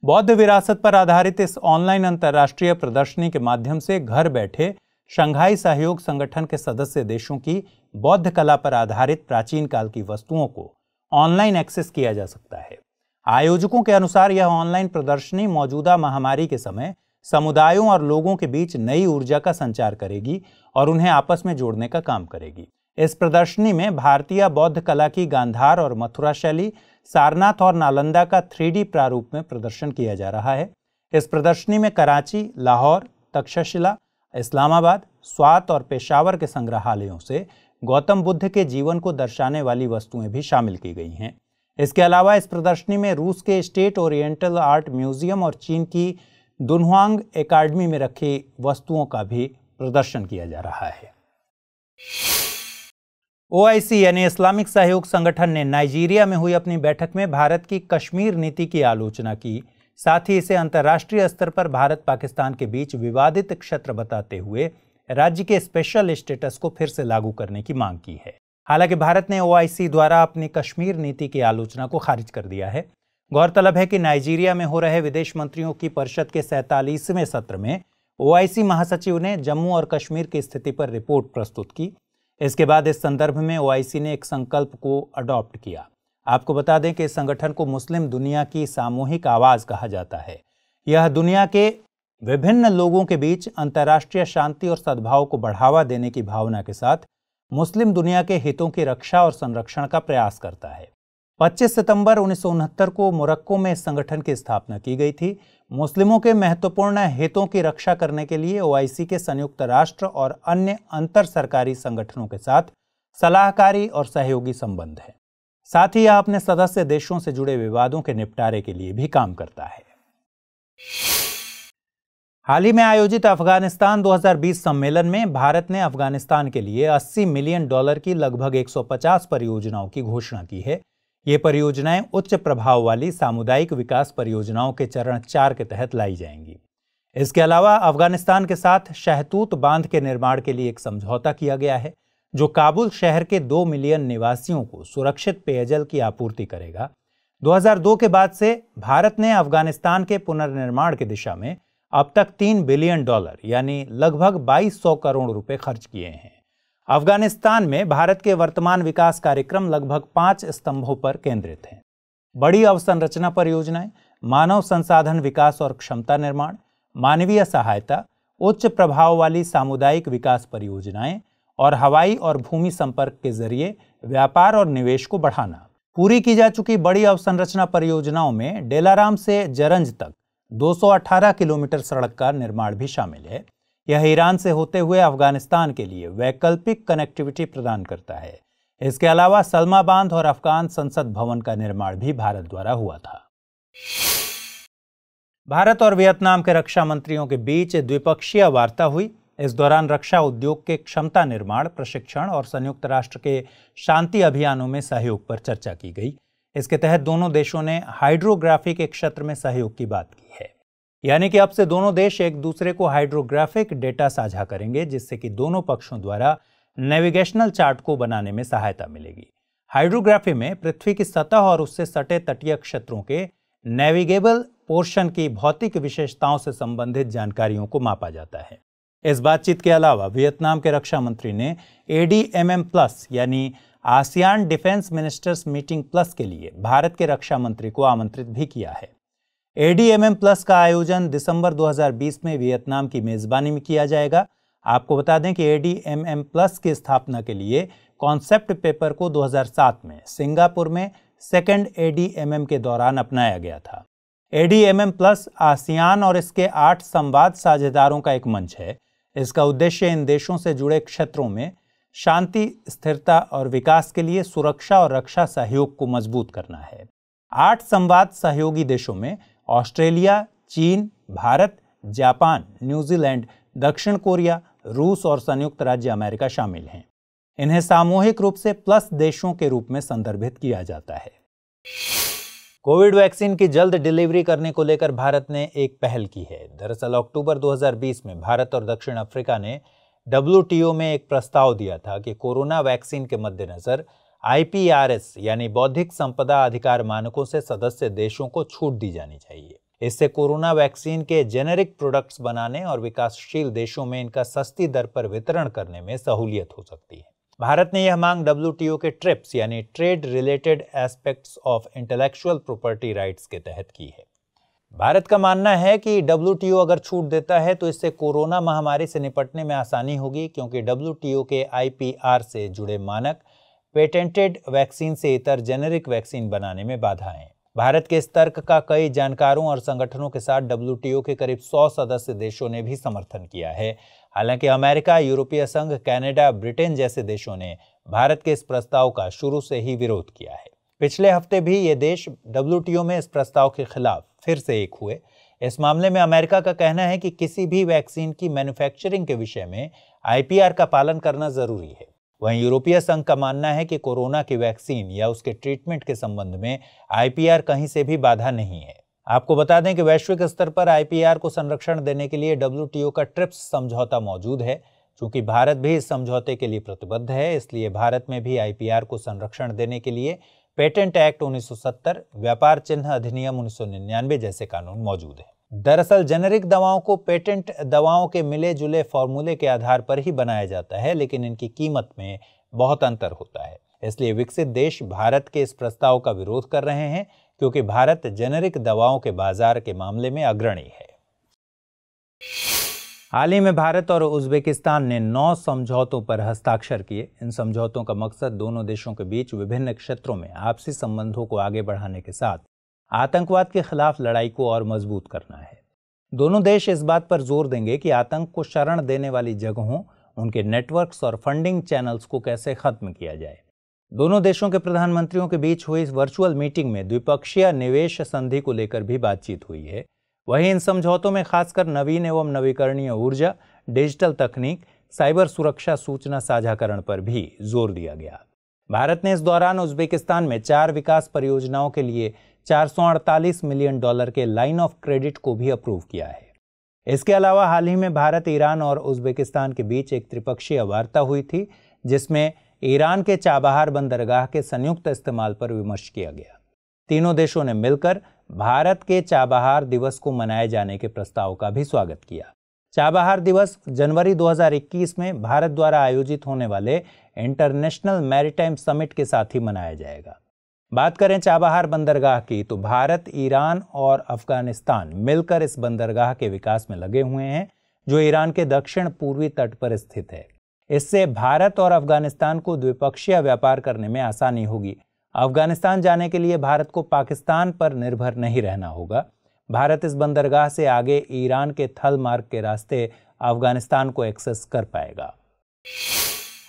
बौद्ध विरासत पर आधारित इस ऑनलाइन अंतर्राष्ट्रीय प्रदर्शनी के माध्यम से घर बैठे शंघाई सहयोग संगठन के सदस्य देशों की बौद्ध कला पर आधारित प्राचीन काल की वस्तुओं को ऑनलाइन एक्सेस किया जा सकता है आयोजकों के अनुसार यह ऑनलाइन प्रदर्शनी मौजूदा महामारी के समय समुदायों और लोगों के बीच नई ऊर्जा का संचार करेगी और उन्हें आपस में जोड़ने का काम करेगी इस प्रदर्शनी में भारतीय बौद्ध कला की गांधार और मथुरा शैली सारनाथ और नालंदा का थ्री प्रारूप में प्रदर्शन किया जा रहा है इस प्रदर्शनी में कराची लाहौर तक्षशिला इस्लामाबाद स्वात और पेशावर के संग्रहालयों से गौतम बुद्ध के जीवन को दर्शाने वाली वस्तुएं भी शामिल की गई हैं इसके अलावा इस प्रदर्शनी में रूस के स्टेट ओरिएंटल आर्ट म्यूजियम और चीन की दुनहुआंग एकेडमी में रखी वस्तुओं का भी प्रदर्शन किया जा रहा है ओआईसी यानी इस्लामिक सहयोग संगठन ने नाइजीरिया में हुई अपनी बैठक में भारत की कश्मीर नीति की आलोचना की साथ ही इसे अंतर्राष्ट्रीय स्तर पर भारत पाकिस्तान के बीच विवादित क्षेत्र बताते हुए राज्य के स्पेशल स्टेटस को फिर से लागू करने की मांग की है हालांकि भारत ने ओआईसी द्वारा अपनी कश्मीर नीति की आलोचना को खारिज कर दिया है गौरतलब है कि नाइजीरिया में हो रहे विदेश मंत्रियों की परिषद के सैंतालीसवें सत्र में ओआईसी महासचिव ने जम्मू और कश्मीर की स्थिति पर रिपोर्ट प्रस्तुत की इसके बाद इस संदर्भ में ओआईसी ने एक संकल्प को अडॉप्ट किया आपको बता दें कि इस संगठन को मुस्लिम दुनिया की सामूहिक आवाज़ कहा जाता है यह दुनिया के विभिन्न लोगों के बीच अंतर्राष्ट्रीय शांति और सद्भाव को बढ़ावा देने की भावना के साथ मुस्लिम दुनिया के हितों की रक्षा और संरक्षण का प्रयास करता है 25 सितंबर उन्नीस को मोरक्को में इस संगठन की स्थापना की गई थी मुस्लिमों के महत्वपूर्ण हितों की रक्षा करने के लिए ओआईसी के संयुक्त राष्ट्र और अन्य अंतर सरकारी संगठनों के साथ सलाहकारी और सहयोगी संबंध है साथ ही यह अपने सदस्य देशों से जुड़े विवादों के निपटारे के लिए भी काम करता है हाल ही में आयोजित अफगानिस्तान 2020 सम्मेलन में भारत ने अफगानिस्तान के लिए 80 मिलियन डॉलर की लगभग 150 परियोजनाओं की घोषणा की है ये परियोजनाएं उच्च प्रभाव वाली सामुदायिक विकास परियोजनाओं के चरण चार के तहत लाई जाएंगी इसके अलावा अफगानिस्तान के साथ शहतूत बांध के निर्माण के लिए एक समझौता किया गया है जो काबुल शहर के दो मिलियन निवासियों को सुरक्षित पेयजल की आपूर्ति करेगा 2002 के बाद से भारत ने अफगानिस्तान के पुनर्निर्माण की दिशा में अब तक तीन बिलियन डॉलर यानी लगभग 2200 करोड़ रुपए खर्च किए हैं अफगानिस्तान में भारत के वर्तमान विकास कार्यक्रम लगभग पाँच स्तंभों पर केंद्रित हैं बड़ी अवसंरचना परियोजनाएं मानव संसाधन विकास और क्षमता निर्माण मानवीय सहायता उच्च प्रभाव वाली सामुदायिक विकास परियोजनाएं और हवाई और भूमि संपर्क के जरिए व्यापार और निवेश को बढ़ाना पूरी की जा चुकी बड़ी अवसंरचना परियोजनाओं में डेलाराम से जरंज तक 218 किलोमीटर सड़क का निर्माण भी शामिल है यह ईरान से होते हुए अफगानिस्तान के लिए वैकल्पिक कनेक्टिविटी प्रदान करता है इसके अलावा सलमा बांध और अफगान संसद भवन का निर्माण भी भारत द्वारा हुआ था भारत और वियतनाम के रक्षा मंत्रियों के बीच द्विपक्षीय वार्ता हुई इस दौरान रक्षा उद्योग के क्षमता निर्माण प्रशिक्षण और संयुक्त राष्ट्र के शांति अभियानों में सहयोग पर चर्चा की गई इसके तहत दोनों देशों ने हाइड्रोग्राफी के क्षेत्र में सहयोग की बात की है यानी कि अब से दोनों देश एक दूसरे को हाइड्रोग्राफिक डेटा साझा करेंगे जिससे कि दोनों पक्षों द्वारा नेविगेशनल चार्ट को बनाने में सहायता मिलेगी हाइड्रोग्राफी में पृथ्वी की सतह और उससे सटे तटीय क्षेत्रों के नेविगेबल पोर्शन की भौतिक विशेषताओं से संबंधित जानकारियों को मापा जाता है इस बातचीत के अलावा वियतनाम के रक्षा मंत्री ने A D M M plus यानी ASEAN Defence Ministers Meeting plus के लिए भारत के रक्षा मंत्री को आमंत्रित भी किया है एडीएमएम प्लस का आयोजन दिसंबर 2020 में वियतनाम की मेजबानी में किया जाएगा आपको बता दें कि एडीएमएम प्लस की स्थापना के लिए कॉन्सेप्ट पेपर को 2007 में सिंगापुर में सेकेंड एडीएमएम के दौरान अपनाया गया था एडीएमएम प्लस आसियान और इसके आठ संवाद साझेदारों का एक मंच है इसका उद्देश्य इन देशों से जुड़े क्षेत्रों में शांति स्थिरता और विकास के लिए सुरक्षा और रक्षा सहयोग को मजबूत करना है आठ संवाद सहयोगी देशों में ऑस्ट्रेलिया चीन भारत जापान न्यूजीलैंड दक्षिण कोरिया रूस और संयुक्त राज्य अमेरिका शामिल हैं इन्हें सामूहिक रूप से प्लस देशों के रूप में संदर्भित किया जाता है कोविड वैक्सीन की जल्द डिलीवरी करने को लेकर भारत ने एक पहल की है दरअसल अक्टूबर 2020 में भारत और दक्षिण अफ्रीका ने डब्ल्यू में एक प्रस्ताव दिया था कि कोरोना वैक्सीन के मद्देनज़र आईपीआरएस यानी बौद्धिक संपदा अधिकार मानकों से सदस्य देशों को छूट दी जानी चाहिए इससे कोरोना वैक्सीन के जेनेरिक प्रोडक्ट्स बनाने और विकासशील देशों में इनका सस्ती दर पर वितरण करने में सहूलियत हो सकती है भारत ने यह मांग डब्ल्यू के ट्रिप्स यानी Trade Related Aspects of Intellectual Property Rights के तहत की है भारत का मानना है कि डब्ल्यू अगर छूट देता है तो इससे कोरोना महामारी से निपटने में आसानी होगी क्योंकि डब्ल्यू के आई से जुड़े मानक पेटेंटेड वैक्सीन से इतर जेनेरिक वैक्सीन बनाने में बाधाएं भारत के इस तर्क का कई जानकारों और संगठनों के साथ डब्ल्यू के करीब 100 सदस्य देशों ने भी समर्थन किया है हालांकि अमेरिका यूरोपीय संघ कनाडा ब्रिटेन जैसे देशों ने भारत के इस प्रस्ताव का शुरू से ही विरोध किया है पिछले हफ्ते भी ये देश डब्ल्यू में इस प्रस्ताव के खिलाफ फिर से एक हुए इस मामले में अमेरिका का कहना है कि किसी भी वैक्सीन की मैन्युफैक्चरिंग के विषय में आईपीआर का पालन करना जरूरी है वहीं यूरोपीय संघ का मानना है कि कोरोना की वैक्सीन या उसके ट्रीटमेंट के संबंध में आईपीआर कहीं से भी बाधा नहीं है आपको बता दें कि वैश्विक स्तर पर आईपीआर को संरक्षण देने के लिए डब्ल्यू का ट्रिप्स समझौता मौजूद है चूंकि भारत भी इस समझौते के लिए प्रतिबद्ध है इसलिए भारत में भी आईपीआर को संरक्षण देने के लिए पेटेंट एक्ट 1970, व्यापार चिन्ह अधिनियम 1999 जैसे कानून मौजूद हैं दरअसल जेनेरिक दवाओं को पेटेंट दवाओं के मिले जुले फॉर्मूले के आधार पर ही बनाया जाता है लेकिन इनकी कीमत में बहुत अंतर होता है इसलिए विकसित देश भारत के इस प्रस्ताव का विरोध कर रहे हैं क्योंकि भारत जेनेरिक दवाओं के बाजार के मामले में अग्रणी है हाल ही में भारत और उज्बेकिस्तान ने नौ समझौतों पर हस्ताक्षर किए इन समझौतों का मकसद दोनों देशों के बीच विभिन्न क्षेत्रों में आपसी संबंधों को आगे बढ़ाने के साथ आतंकवाद के खिलाफ लड़ाई को और मजबूत करना है दोनों देश इस बात पर जोर देंगे कि आतंक को शरण देने वाली जगहों उनके नेटवर्क्स और फंडिंग चैनल्स को कैसे खत्म किया जाए दोनों देशों के प्रधानमंत्रियों के बीच हुई इस वर्चुअल मीटिंग में द्विपक्षीय निवेश संधि को लेकर भी बातचीत हुई है वहीं इन समझौतों में खासकर नवीन एवं नवीकरणीय ऊर्जा डिजिटल तकनीक साइबर सुरक्षा सूचना साझाकरण पर भी जोर दिया गया भारत ने इस दौरान उज्बेकिस्तान में चार विकास परियोजनाओं के लिए 448 मिलियन डॉलर के लाइन ऑफ क्रेडिट को भी अप्रूव किया है इसके अलावा हाल ही में भारत ईरान और उज्बेकिस्तान के बीच एक त्रिपक्षीय वार्ता हुई थी जिसमें ईरान के चाबहार बंदरगाह के संयुक्त इस्तेमाल पर विमर्श किया गया तीनों देशों ने मिलकर भारत के चाबहार दिवस को मनाए जाने के प्रस्ताव का भी स्वागत किया चाबहार दिवस जनवरी 2021 में भारत द्वारा आयोजित होने वाले इंटरनेशनल मैरिटाइम समिट के साथ ही मनाया जाएगा बात करें चाबहार बंदरगाह की तो भारत ईरान और अफगानिस्तान मिलकर इस बंदरगाह के विकास में लगे हुए हैं जो ईरान के दक्षिण पूर्वी तट पर स्थित है इससे भारत और अफगानिस्तान को द्विपक्षीय व्यापार करने में आसानी होगी अफगानिस्तान जाने के लिए भारत को पाकिस्तान पर निर्भर नहीं रहना होगा भारत इस बंदरगाह से आगे ईरान के थल मार्ग के रास्ते अफगानिस्तान को एक्सेस कर पाएगा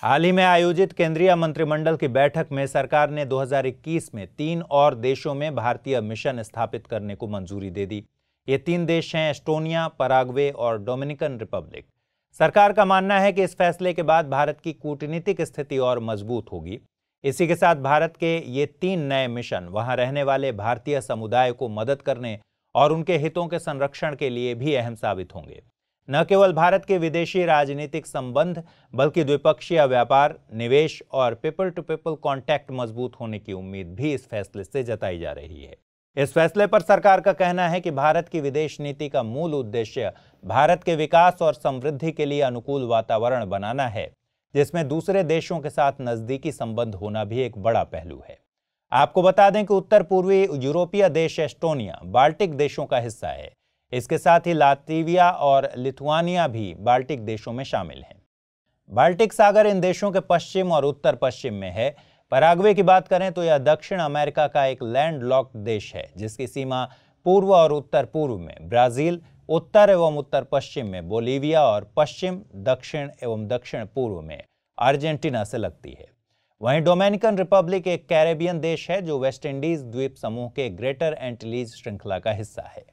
हाल ही में आयोजित केंद्रीय मंत्रिमंडल की बैठक में सरकार ने 2021 में तीन और देशों में भारतीय मिशन स्थापित करने को मंजूरी दे दी ये तीन देश हैं एस्टोनिया पराग्वे और डोमिनिकन रिपब्लिक सरकार का मानना है कि इस फैसले के बाद भारत की कूटनीतिक स्थिति और मजबूत होगी इसी के साथ भारत के ये तीन नए मिशन वहां रहने वाले भारतीय समुदाय को मदद करने और उनके हितों के संरक्षण के लिए भी अहम साबित होंगे न केवल भारत के विदेशी राजनीतिक संबंध बल्कि द्विपक्षीय व्यापार निवेश और पीपल टू पीपल कॉन्टैक्ट मजबूत होने की उम्मीद भी इस फैसले से जताई जा रही है इस फैसले पर सरकार का कहना है कि भारत की विदेश नीति का मूल उद्देश्य भारत के विकास और समृद्धि के लिए अनुकूल वातावरण बनाना है जिसमें दूसरे देशों के साथ नज़दीकी संबंध होना भी एक बड़ा पहलू है आपको बता दें कि उत्तर पूर्वी यूरोपीय देश एस्टोनिया बाल्टिक देशों का हिस्सा है इसके साथ ही लातविया और लिथुआनिया भी बाल्टिक देशों में शामिल हैं बाल्टिक सागर इन देशों के पश्चिम और उत्तर पश्चिम में है पराग्वे की बात करें तो यह दक्षिण अमेरिका का एक लैंड देश है जिसकी सीमा पूर्व और उत्तर पूर्व में ब्राज़ील उत्तर एवं उत्तर पश्चिम में बोलीविया और पश्चिम दक्षिण एवं दक्षिण पूर्व में अर्जेंटीना से लगती है वहीं डोमेनिकन रिपब्लिक एक कैरेबियन देश है जो वेस्ट इंडीज द्वीप समूह के ग्रेटर एंटलीज श्रृंखला का हिस्सा है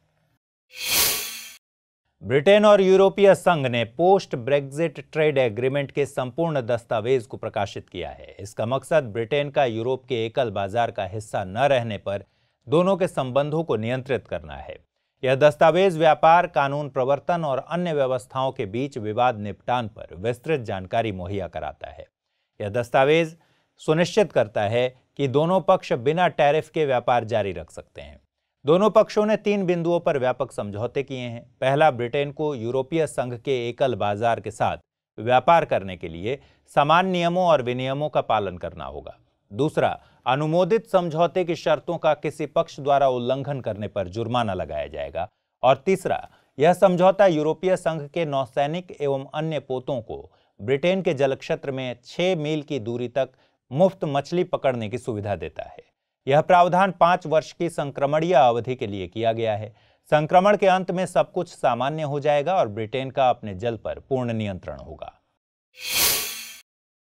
ब्रिटेन और यूरोपीय संघ ने पोस्ट ब्रेग्जिट ट्रेड एग्रीमेंट के संपूर्ण दस्तावेज को प्रकाशित किया है इसका मकसद ब्रिटेन का यूरोप के एकल बाजार का हिस्सा न रहने पर दोनों के संबंधों को नियंत्रित करना है यह दस्तावेज व्यापार कानून प्रवर्तन और अन्य व्यवस्थाओं के बीच विवाद निपटान पर विस्तृत जानकारी मुहैया कराता है यह दस्तावेज सुनिश्चित करता है कि दोनों पक्ष बिना टैरिफ के व्यापार जारी रख सकते हैं दोनों पक्षों ने तीन बिंदुओं पर व्यापक समझौते किए हैं पहला ब्रिटेन को यूरोपीय संघ के एकल बाजार के साथ व्यापार करने के लिए समान नियमों और विनियमों का पालन करना होगा दूसरा अनुमोदित समझौते की शर्तों का किसी पक्ष द्वारा उल्लंघन करने पर जुर्माना लगाया जाएगा और तीसरा यह समझौता यूरोपीय संघ के नौसैनिक एवं अन्य पोतों को ब्रिटेन के जलक्षेत्र में छह मील की दूरी तक मुफ्त मछली पकड़ने की सुविधा देता है यह प्रावधान पांच वर्ष की संक्रमणीय अवधि के लिए किया गया है संक्रमण के अंत में सब कुछ सामान्य हो जाएगा और ब्रिटेन का अपने जल पर पूर्ण नियंत्रण होगा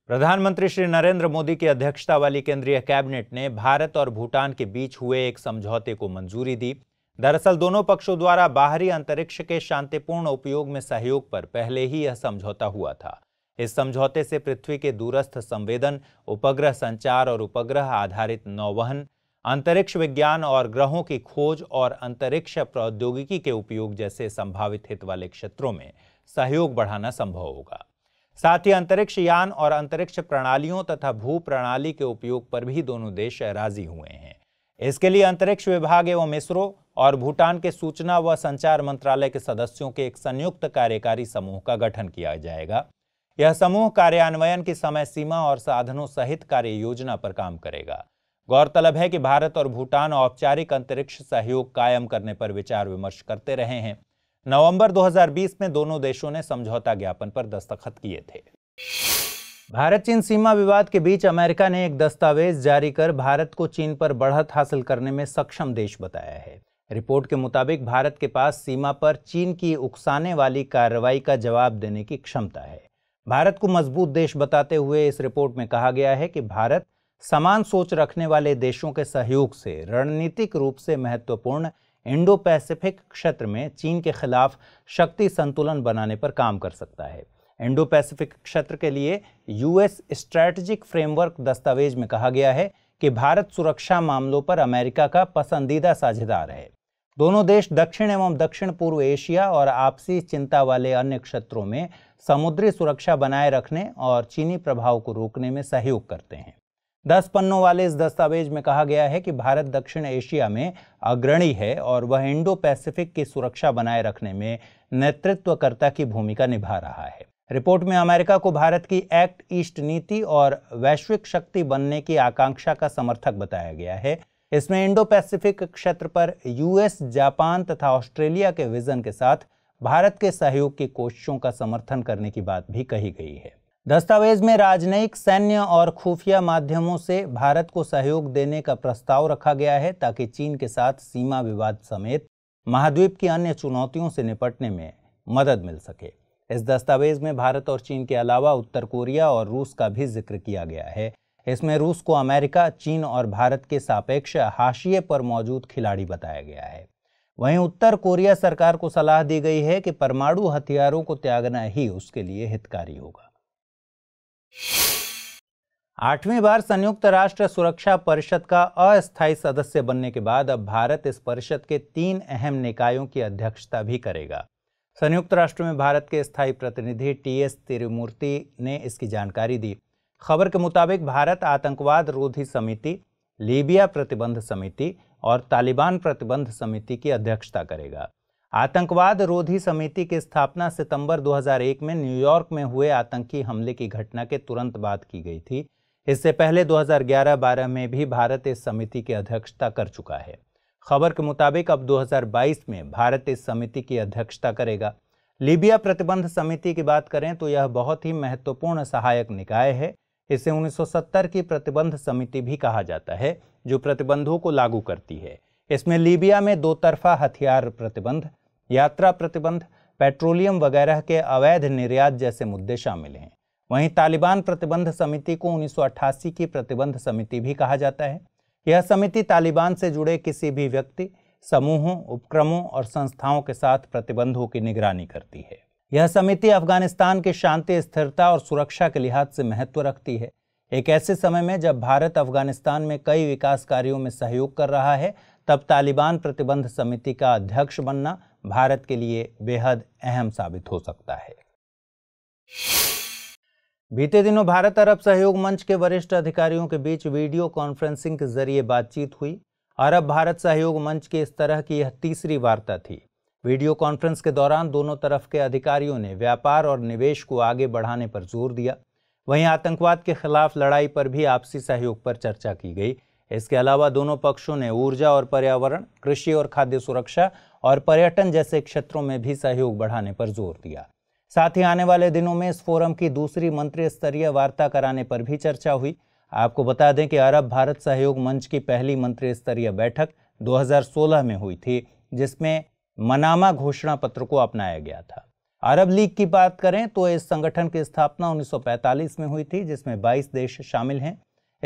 प्रधानमंत्री श्री नरेंद्र मोदी की अध्यक्षता वाली केंद्रीय कैबिनेट ने भारत और भूटान के बीच हुए एक समझौते को मंजूरी दी दरअसल दोनों पक्षों द्वारा बाहरी अंतरिक्ष के शांतिपूर्ण उपयोग में सहयोग पर पहले ही यह समझौता हुआ था इस समझौते से पृथ्वी के दूरस्थ संवेदन उपग्रह संचार और उपग्रह आधारित नौवहन अंतरिक्ष विज्ञान और ग्रहों की खोज और अंतरिक्ष प्रौद्योगिकी के उपयोग जैसे संभावित हित वाले क्षेत्रों में सहयोग बढ़ाना संभव होगा साथ ही अंतरिक्ष यान और अंतरिक्ष प्रणालियों तथा भू प्रणाली के उपयोग पर भी दोनों देश राजी हुए हैं इसके लिए अंतरिक्ष विभाग एवं इसरो और भूटान के सूचना व संचार मंत्रालय के सदस्यों के एक संयुक्त कार्यकारी समूह का गठन किया जाएगा यह समूह कार्यान्वयन की समय सीमा और साधनों सहित कार्य योजना पर काम करेगा गौरतलब है कि भारत और भूटान औपचारिक अंतरिक्ष सहयोग कायम करने पर विचार विमर्श करते रहे हैं नवंबर 2020 में दोनों देशों ने समझौता ज्ञापन पर दस्तखत किए थे भारत चीन सीमा विवाद के बीच अमेरिका ने एक दस्तावेज जारी कर भारत को चीन पर बढ़त हासिल करने में सक्षम देश बताया है रिपोर्ट के मुताबिक भारत के पास सीमा पर चीन की उकसाने वाली कार्रवाई का जवाब देने की क्षमता है भारत को मजबूत देश बताते हुए इस रिपोर्ट में कहा गया है कि भारत समान सोच रखने वाले देशों के सहयोग से रणनीतिक रूप से महत्वपूर्ण इंडो पैसिफिक क्षेत्र में चीन के खिलाफ शक्ति संतुलन बनाने पर काम कर सकता है इंडो पैसिफिक क्षेत्र के लिए यूएस स्ट्रैटेजिक फ्रेमवर्क दस्तावेज में कहा गया है कि भारत सुरक्षा मामलों पर अमेरिका का पसंदीदा साझेदार है दोनों देश दक्षिण एवं दक्षिण पूर्व एशिया और आपसी चिंता वाले अन्य क्षेत्रों में समुद्री सुरक्षा बनाए रखने और चीनी प्रभाव को रोकने में सहयोग करते हैं दस पन्नों वाले इस दस्तावेज में कहा गया है कि भारत दक्षिण एशिया में अग्रणी है और वह इंडो पैसिफिक की सुरक्षा बनाए रखने में नेतृत्वकर्ता की भूमिका निभा रहा है रिपोर्ट में अमेरिका को भारत की एक्ट ईस्ट नीति और वैश्विक शक्ति बनने की आकांक्षा का समर्थक बताया गया है इसमें इंडो पैसिफिक क्षेत्र पर यूएस जापान तथा ऑस्ट्रेलिया के विजन के साथ भारत के सहयोग की कोशिशों का समर्थन करने की बात भी कही गई है दस्तावेज में राजनयिक सैन्य और खुफिया माध्यमों से भारत को सहयोग देने का प्रस्ताव रखा गया है ताकि चीन के साथ सीमा विवाद समेत महाद्वीप की अन्य चुनौतियों से निपटने में मदद मिल सके इस दस्तावेज में भारत और चीन के अलावा उत्तर कोरिया और रूस का भी जिक्र किया गया है इसमें रूस को अमेरिका चीन और भारत के सापेक्ष हाशिए पर मौजूद खिलाड़ी बताया गया है वहीं उत्तर कोरिया सरकार को सलाह दी गई है कि परमाणु हथियारों को त्यागना ही उसके लिए हितकारी होगा आठवीं बार संयुक्त राष्ट्र सुरक्षा परिषद का अस्थायी सदस्य बनने के बाद अब भारत इस परिषद के तीन अहम निकायों की अध्यक्षता भी करेगा संयुक्त राष्ट्र में भारत के स्थायी प्रतिनिधि टी एस तिरुमूर्ति ने इसकी जानकारी दी खबर के मुताबिक भारत आतंकवाद रोधी समिति लीबिया प्रतिबंध समिति और तालिबान प्रतिबंध समिति की अध्यक्षता करेगा आतंकवाद रोधी समिति की स्थापना सितंबर 2001 में न्यूयॉर्क में हुए आतंकी हमले की घटना के तुरंत बाद की गई थी इससे पहले 2011-12 में भी भारत इस समिति की अध्यक्षता कर चुका है खबर के मुताबिक अब 2022 में भारत इस समिति की अध्यक्षता करेगा लीबिया प्रतिबंध समिति की बात करें तो यह बहुत ही महत्वपूर्ण सहायक निकाय है इसे 1970 की प्रतिबंध समिति भी कहा जाता है जो प्रतिबंधों को लागू करती है इसमें लीबिया में दो तरफा हथियार प्रतिबंध यात्रा प्रतिबंध पेट्रोलियम वगैरह के अवैध निर्यात जैसे मुद्दे शामिल हैं वहीं तालिबान प्रतिबंध समिति को 1988 की प्रतिबंध समिति भी कहा जाता है यह समिति तालिबान से जुड़े किसी भी व्यक्ति समूहों उपक्रमों और संस्थाओं के साथ प्रतिबंधों की निगरानी करती है यह समिति अफगानिस्तान की शांति स्थिरता और सुरक्षा के लिहाज से महत्व रखती है एक ऐसे समय में जब भारत अफगानिस्तान में कई विकास कार्यों में सहयोग कर रहा है तब तालिबान प्रतिबंध समिति का अध्यक्ष बनना भारत के लिए बेहद अहम साबित हो सकता है बीते दिनों भारत अरब सहयोग मंच के वरिष्ठ अधिकारियों के बीच वीडियो कॉन्फ्रेंसिंग के जरिए बातचीत हुई अरब भारत सहयोग मंच की इस तरह की यह तीसरी वार्ता थी वीडियो कॉन्फ्रेंस के दौरान दोनों तरफ के अधिकारियों ने व्यापार और निवेश को आगे बढ़ाने पर जोर दिया वहीं आतंकवाद के खिलाफ लड़ाई पर भी आपसी सहयोग पर चर्चा की गई इसके अलावा दोनों पक्षों ने ऊर्जा और पर्यावरण कृषि और खाद्य सुरक्षा और पर्यटन जैसे क्षेत्रों में भी सहयोग बढ़ाने पर जोर दिया साथ ही आने वाले दिनों में इस फोरम की दूसरी मंत्री स्तरीय वार्ता कराने पर भी चर्चा हुई आपको बता दें कि अरब भारत सहयोग मंच की पहली मंत्री स्तरीय बैठक 2016 में हुई थी जिसमें मनामा घोषणा पत्र को अपनाया गया था अरब लीग की बात करें तो इस संगठन की स्थापना 1945 में हुई थी जिसमें 22 देश शामिल हैं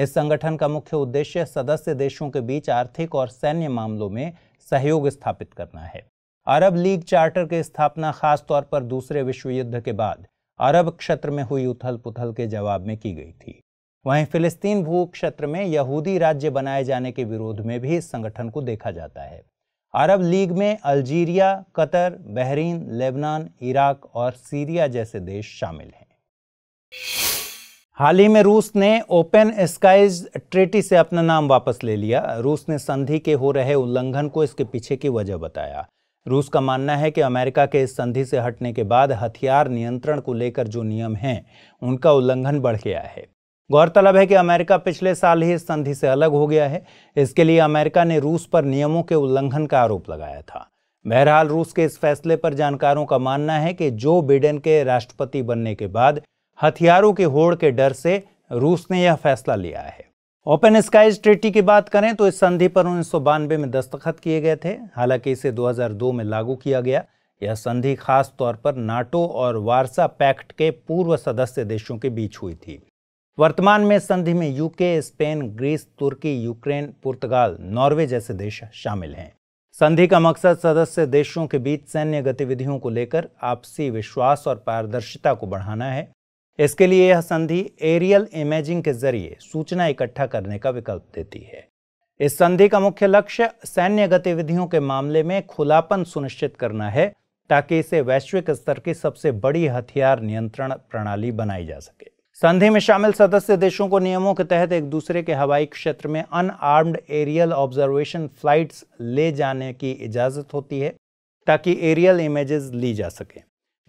इस संगठन का मुख्य उद्देश्य सदस्य देशों के बीच आर्थिक और सैन्य मामलों में सहयोग स्थापित करना है अरब लीग चार्टर की स्थापना खासतौर पर दूसरे विश्व युद्ध के बाद अरब क्षेत्र में हुई उथल पुथल के जवाब में की गई थी वहीं फिलिस्तीन भू क्षेत्र में यहूदी राज्य बनाए जाने के विरोध में भी इस संगठन को देखा जाता है अरब लीग में Algeria Qatar Bahrain Lebanon Iraq और सीरिया जैसे देश शामिल हैं हाल ही में रूस ने ओपन स्काइज ट्रेटी से अपना नाम वापस ले लिया रूस ने संधि के हो रहे उल्लंघन को इसके पीछे की वजह बताया रूस का मानना है कि अमेरिका के इस संधि से हटने के बाद हथियार नियंत्रण को लेकर जो नियम हैं उनका उल्लंघन बढ़ गया है गौरतलब है कि अमेरिका पिछले साल ही इस संधि से अलग हो गया है इसके लिए अमेरिका ने रूस पर नियमों के उल्लंघन का आरोप लगाया था बहरहाल रूस के इस फैसले पर जानकारों का मानना है कि जो बिडेन के राष्ट्रपति बनने के बाद हथियारों के होड़ के डर से रूस ने यह फैसला लिया है ओपन स्काईज ट्रिटी की बात करें तो इस संधि पर उन्नीस में दस्तखत किए गए थे हालांकि इसे 2002 में लागू किया गया यह संधि खास तौर पर नाटो और वारसा पैक्ट के पूर्व सदस्य देशों के बीच हुई थी वर्तमान में संधि में UK Spain Greece Turkey Ukraine Portugal Norway जैसे देश शामिल हैं संधि का मकसद सदस्य देशों के बीच सैन्य गतिविधियों को लेकर आपसी विश्वास और पारदर्शिता को बढ़ाना है इसके लिए यह संधि एरियल इमेजिंग के जरिए सूचना इकट्ठा करने का विकल्प देती है इस संधि का मुख्य लक्ष्य सैन्य गतिविधियों के मामले में खुलापन सुनिश्चित करना है ताकि इसे वैश्विक स्तर की सबसे बड़ी हथियार नियंत्रण प्रणाली बनाई जा सके संधि में शामिल सदस्य देशों को नियमों के तहत एक दूसरे के हवाई क्षेत्र में अनआर्म्ड एरियल ऑब्जर्वेशन फ्लाइट्स ले जाने की इजाज़त होती है ताकि एरियल इमेजेस ली जा सकें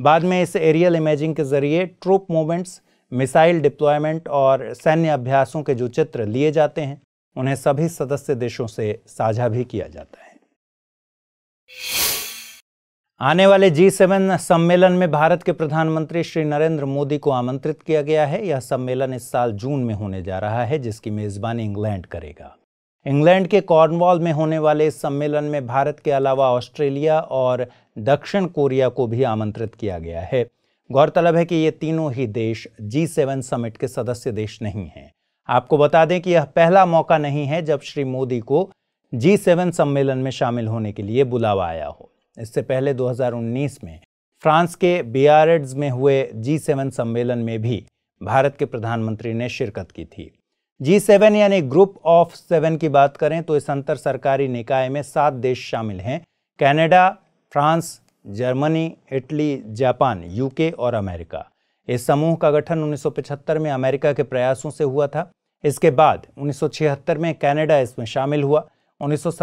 बाद में इस एरियल इमेजिंग के ज़रिए ट्रूप मूवमेंट्स मिसाइल डिप्लॉयमेंट और सैन्य अभ्यासों के जो चित्र लिए जाते हैं उन्हें सभी सदस्य देशों से साझा भी किया जाता है आने वाले जी सेवन सम्मेलन में भारत के प्रधानमंत्री श्री नरेंद्र मोदी को आमंत्रित किया गया है यह सम्मेलन इस साल जून में होने जा रहा है जिसकी मेजबानी इंग्लैंड करेगा इंग्लैंड के कॉर्नवॉल में होने वाले इस सम्मेलन में भारत के अलावा ऑस्ट्रेलिया और दक्षिण कोरिया को भी आमंत्रित किया गया है गौरतलब है कि ये तीनों ही देश जी सेवन समिट के सदस्य देश नहीं हैं आपको बता दें कि यह पहला मौका नहीं है जब श्री मोदी को जी सेवन सम्मेलन में शामिल होने के लिए बुलावा आया हो इससे पहले 2019 में फ्रांस के बियारेड्स में हुए जी सेवन सम्मेलन में भी भारत के प्रधानमंत्री ने शिरकत की थी जी सेवन यानी ग्रुप ऑफ सेवन की बात करें तो इस अंतर सरकारी निकाय में सात देश शामिल हैं Canada France Germany Italy Japan UK और अमेरिका इस समूह का गठन 1975 में अमेरिका के प्रयासों से हुआ था इसके बाद 1976 में कनाडा इसमें शामिल हुआ उन्नीस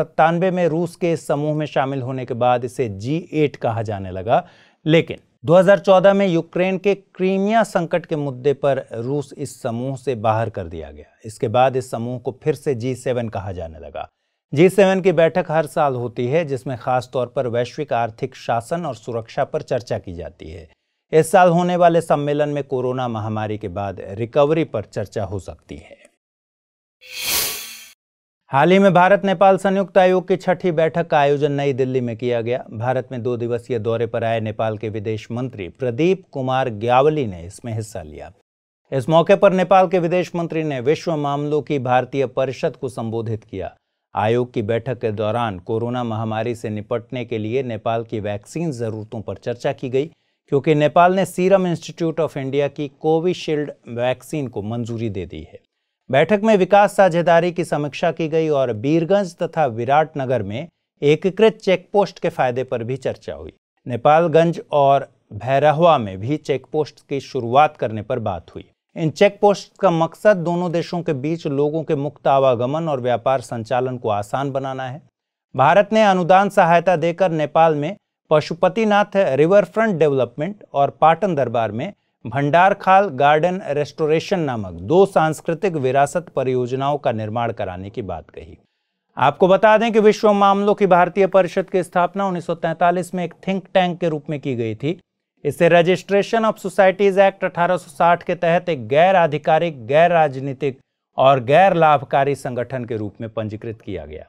में रूस के इस समूह में शामिल होने के बाद इसे जी कहा जाने लगा लेकिन 2014 में यूक्रेन के क्रीमिया संकट के मुद्दे पर रूस इस समूह से बाहर कर दिया गया इसके बाद इस समूह को फिर से जी सेवन कहा जाने लगा जी सेवन की बैठक हर साल होती है जिसमें खास तौर पर वैश्विक आर्थिक शासन और सुरक्षा पर चर्चा की जाती है इस साल होने वाले सम्मेलन में कोरोना महामारी के बाद रिकवरी पर चर्चा हो सकती है हाल ही में भारत नेपाल संयुक्त आयोग की छठी बैठक का आयोजन नई दिल्ली में किया गया भारत में दो दिवसीय दौरे पर आए नेपाल के विदेश मंत्री प्रदीप कुमार ग्यावली ने इसमें हिस्सा लिया इस मौके पर नेपाल के विदेश मंत्री ने विश्व मामलों की भारतीय परिषद को संबोधित किया आयोग की बैठक के दौरान कोरोना महामारी से निपटने के लिए नेपाल की वैक्सीन ज़रूरतों पर चर्चा की गई क्योंकि नेपाल ने सीरम इंस्टीट्यूट ऑफ इंडिया की कोविशील्ड वैक्सीन को मंजूरी दे दी है बैठक में विकास साझेदारी की समीक्षा की गई और बीरगंज तथा विराटनगर में एकीकृत चेकपोस्ट के फायदे पर भी चर्चा हुई नेपालगंज और भैरहवा में भी चेकपोस्ट की शुरुआत करने पर बात हुई इन चेकपोस्ट का मकसद दोनों देशों के बीच लोगों के मुक्त आवागमन और व्यापार संचालन को आसान बनाना है भारत ने अनुदान सहायता देकर नेपाल में पशुपतिनाथ रिवरफ्रंट डेवलपमेंट और पाटन दरबार में भंडारखाल गार्डन रेस्टोरेशन नामक दो सांस्कृतिक विरासत परियोजनाओं का निर्माण कराने की बात कही आपको बता दें कि विश्व मामलों की भारतीय परिषद की स्थापना 1943 में एक थिंक टैंक के रूप में की गई थी इसे रजिस्ट्रेशन ऑफ सोसाइटीज एक्ट 1860 के तहत एक गैर आधिकारिक गैर राजनीतिक और गैर लाभकारी संगठन के रूप में पंजीकृत किया गया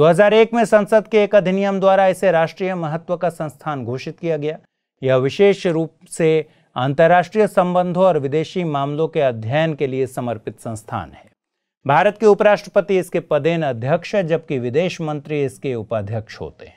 2001 में संसद के एक अधिनियम द्वारा इसे राष्ट्रीय महत्व का संस्थान घोषित किया गया यह विशेष रूप से अंतर्राष्ट्रीय संबंधों और विदेशी मामलों के अध्ययन के लिए समर्पित संस्थान है भारत के उपराष्ट्रपति इसके पदेन अध्यक्ष है जबकि विदेश मंत्री इसके उपाध्यक्ष होते हैं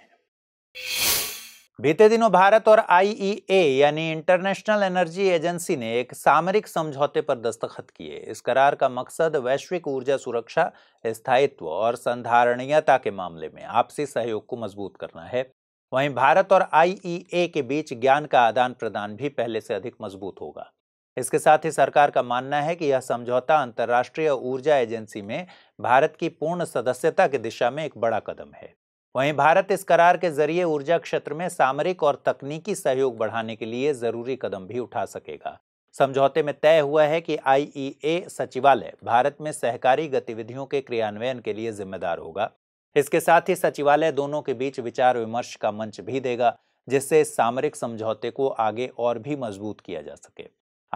बीते दिनों भारत और आईईए e यानी इंटरनेशनल एनर्जी एजेंसी ने एक सामरिक समझौते पर दस्तखत किए इस करार का मकसद वैश्विक ऊर्जा सुरक्षा स्थायित्व और संधारणीयता के मामले में आपसी सहयोग को मजबूत करना है वहीं भारत और आई e के बीच ज्ञान का आदान प्रदान भी पहले से अधिक मजबूत होगा इसके साथ ही सरकार का मानना है कि यह समझौता अंतर्राष्ट्रीय ऊर्जा एजेंसी में भारत की पूर्ण सदस्यता की दिशा में एक बड़ा कदम है वहीं भारत इस करार के जरिए ऊर्जा क्षेत्र में सामरिक और तकनीकी सहयोग बढ़ाने के लिए जरूरी कदम भी उठा सकेगा समझौते में तय हुआ है कि आई e सचिवालय भारत में सहकारी गतिविधियों के क्रियान्वयन के लिए जिम्मेदार होगा इसके साथ ही सचिवालय दोनों के बीच विचार विमर्श का मंच भी देगा जिससे सामरिक समझौते को आगे और भी मजबूत किया जा सके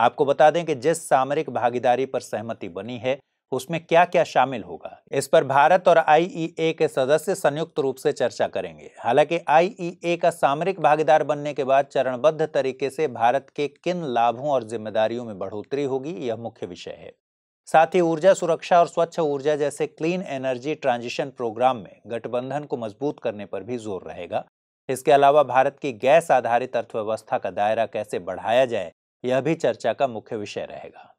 आपको बता दें कि जिस सामरिक भागीदारी पर सहमति बनी है उसमें क्या क्या शामिल होगा इस पर भारत और आईईए e के सदस्य संयुक्त रूप से चर्चा करेंगे हालांकि आईईए e का सामरिक भागीदार बनने के बाद चरणबद्ध तरीके से भारत के किन लाभों और जिम्मेदारियों में बढ़ोतरी होगी यह मुख्य विषय है साथ ही ऊर्जा सुरक्षा और स्वच्छ ऊर्जा जैसे क्लीन एनर्जी ट्रांजिशन प्रोग्राम में गठबंधन को मजबूत करने पर भी जोर रहेगा इसके अलावा भारत की गैस आधारित अर्थव्यवस्था का दायरा कैसे बढ़ाया जाए यह भी चर्चा का मुख्य विषय रहेगा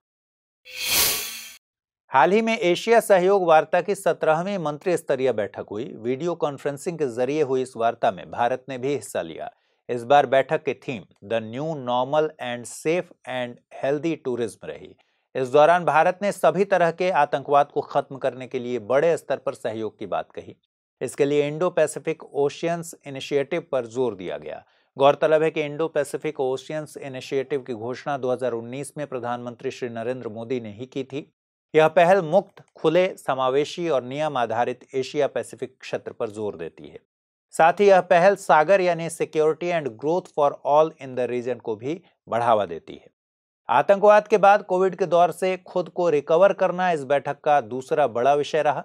हाल ही में एशिया सहयोग वार्ता की सत्रहवीं मंत्री स्तरीय बैठक हुई वीडियो कॉन्फ्रेंसिंग के जरिए हुई इस वार्ता में भारत ने भी हिस्सा लिया इस बार बैठक की theme the new normal and safe and healthy tourism रही इस दौरान भारत ने सभी तरह के आतंकवाद को खत्म करने के लिए बड़े स्तर पर सहयोग की बात कही इसके लिए इंडो पैसिफिक ओशियंस इनिशिएटिव पर जोर दिया गया गौरतलब है कि इंडो पैसिफिक ओशियंस इनिशिएटिव की घोषणा 2019 में प्रधानमंत्री श्री नरेंद्र मोदी ने ही की थी यह पहल मुक्त खुले समावेशी और नियम आधारित एशिया पैसिफिक क्षेत्र पर जोर देती है साथ ही यह पहल सागर यानी security and growth for all in the region को भी बढ़ावा देती है आतंकवाद के बाद कोविड के दौर से खुद को रिकवर करना इस बैठक का दूसरा बड़ा विषय रहा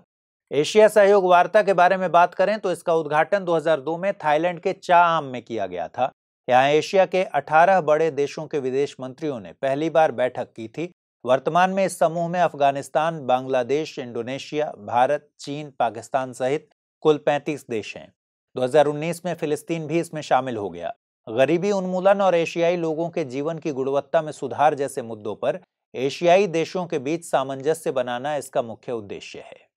एशिया सहयोग वार्ता के बारे में बात करें तो इसका उद्घाटन 2002 में थाईलैंड के चाआम में किया गया था यहाँ एशिया के 18 बड़े देशों के विदेश मंत्रियों ने पहली बार बैठक की थी वर्तमान में इस समूह में अफगानिस्तान बांग्लादेश इंडोनेशिया भारत चीन पाकिस्तान सहित कुल 35 देश हैं 2019 में फिलिस्तीन भी इसमें शामिल हो गया गरीबी उन्मूलन और एशियाई लोगों के जीवन की गुणवत्ता में सुधार जैसे मुद्दों पर एशियाई देशों के बीच सामंजस्य बनाना इसका मुख्य उद्देश्य है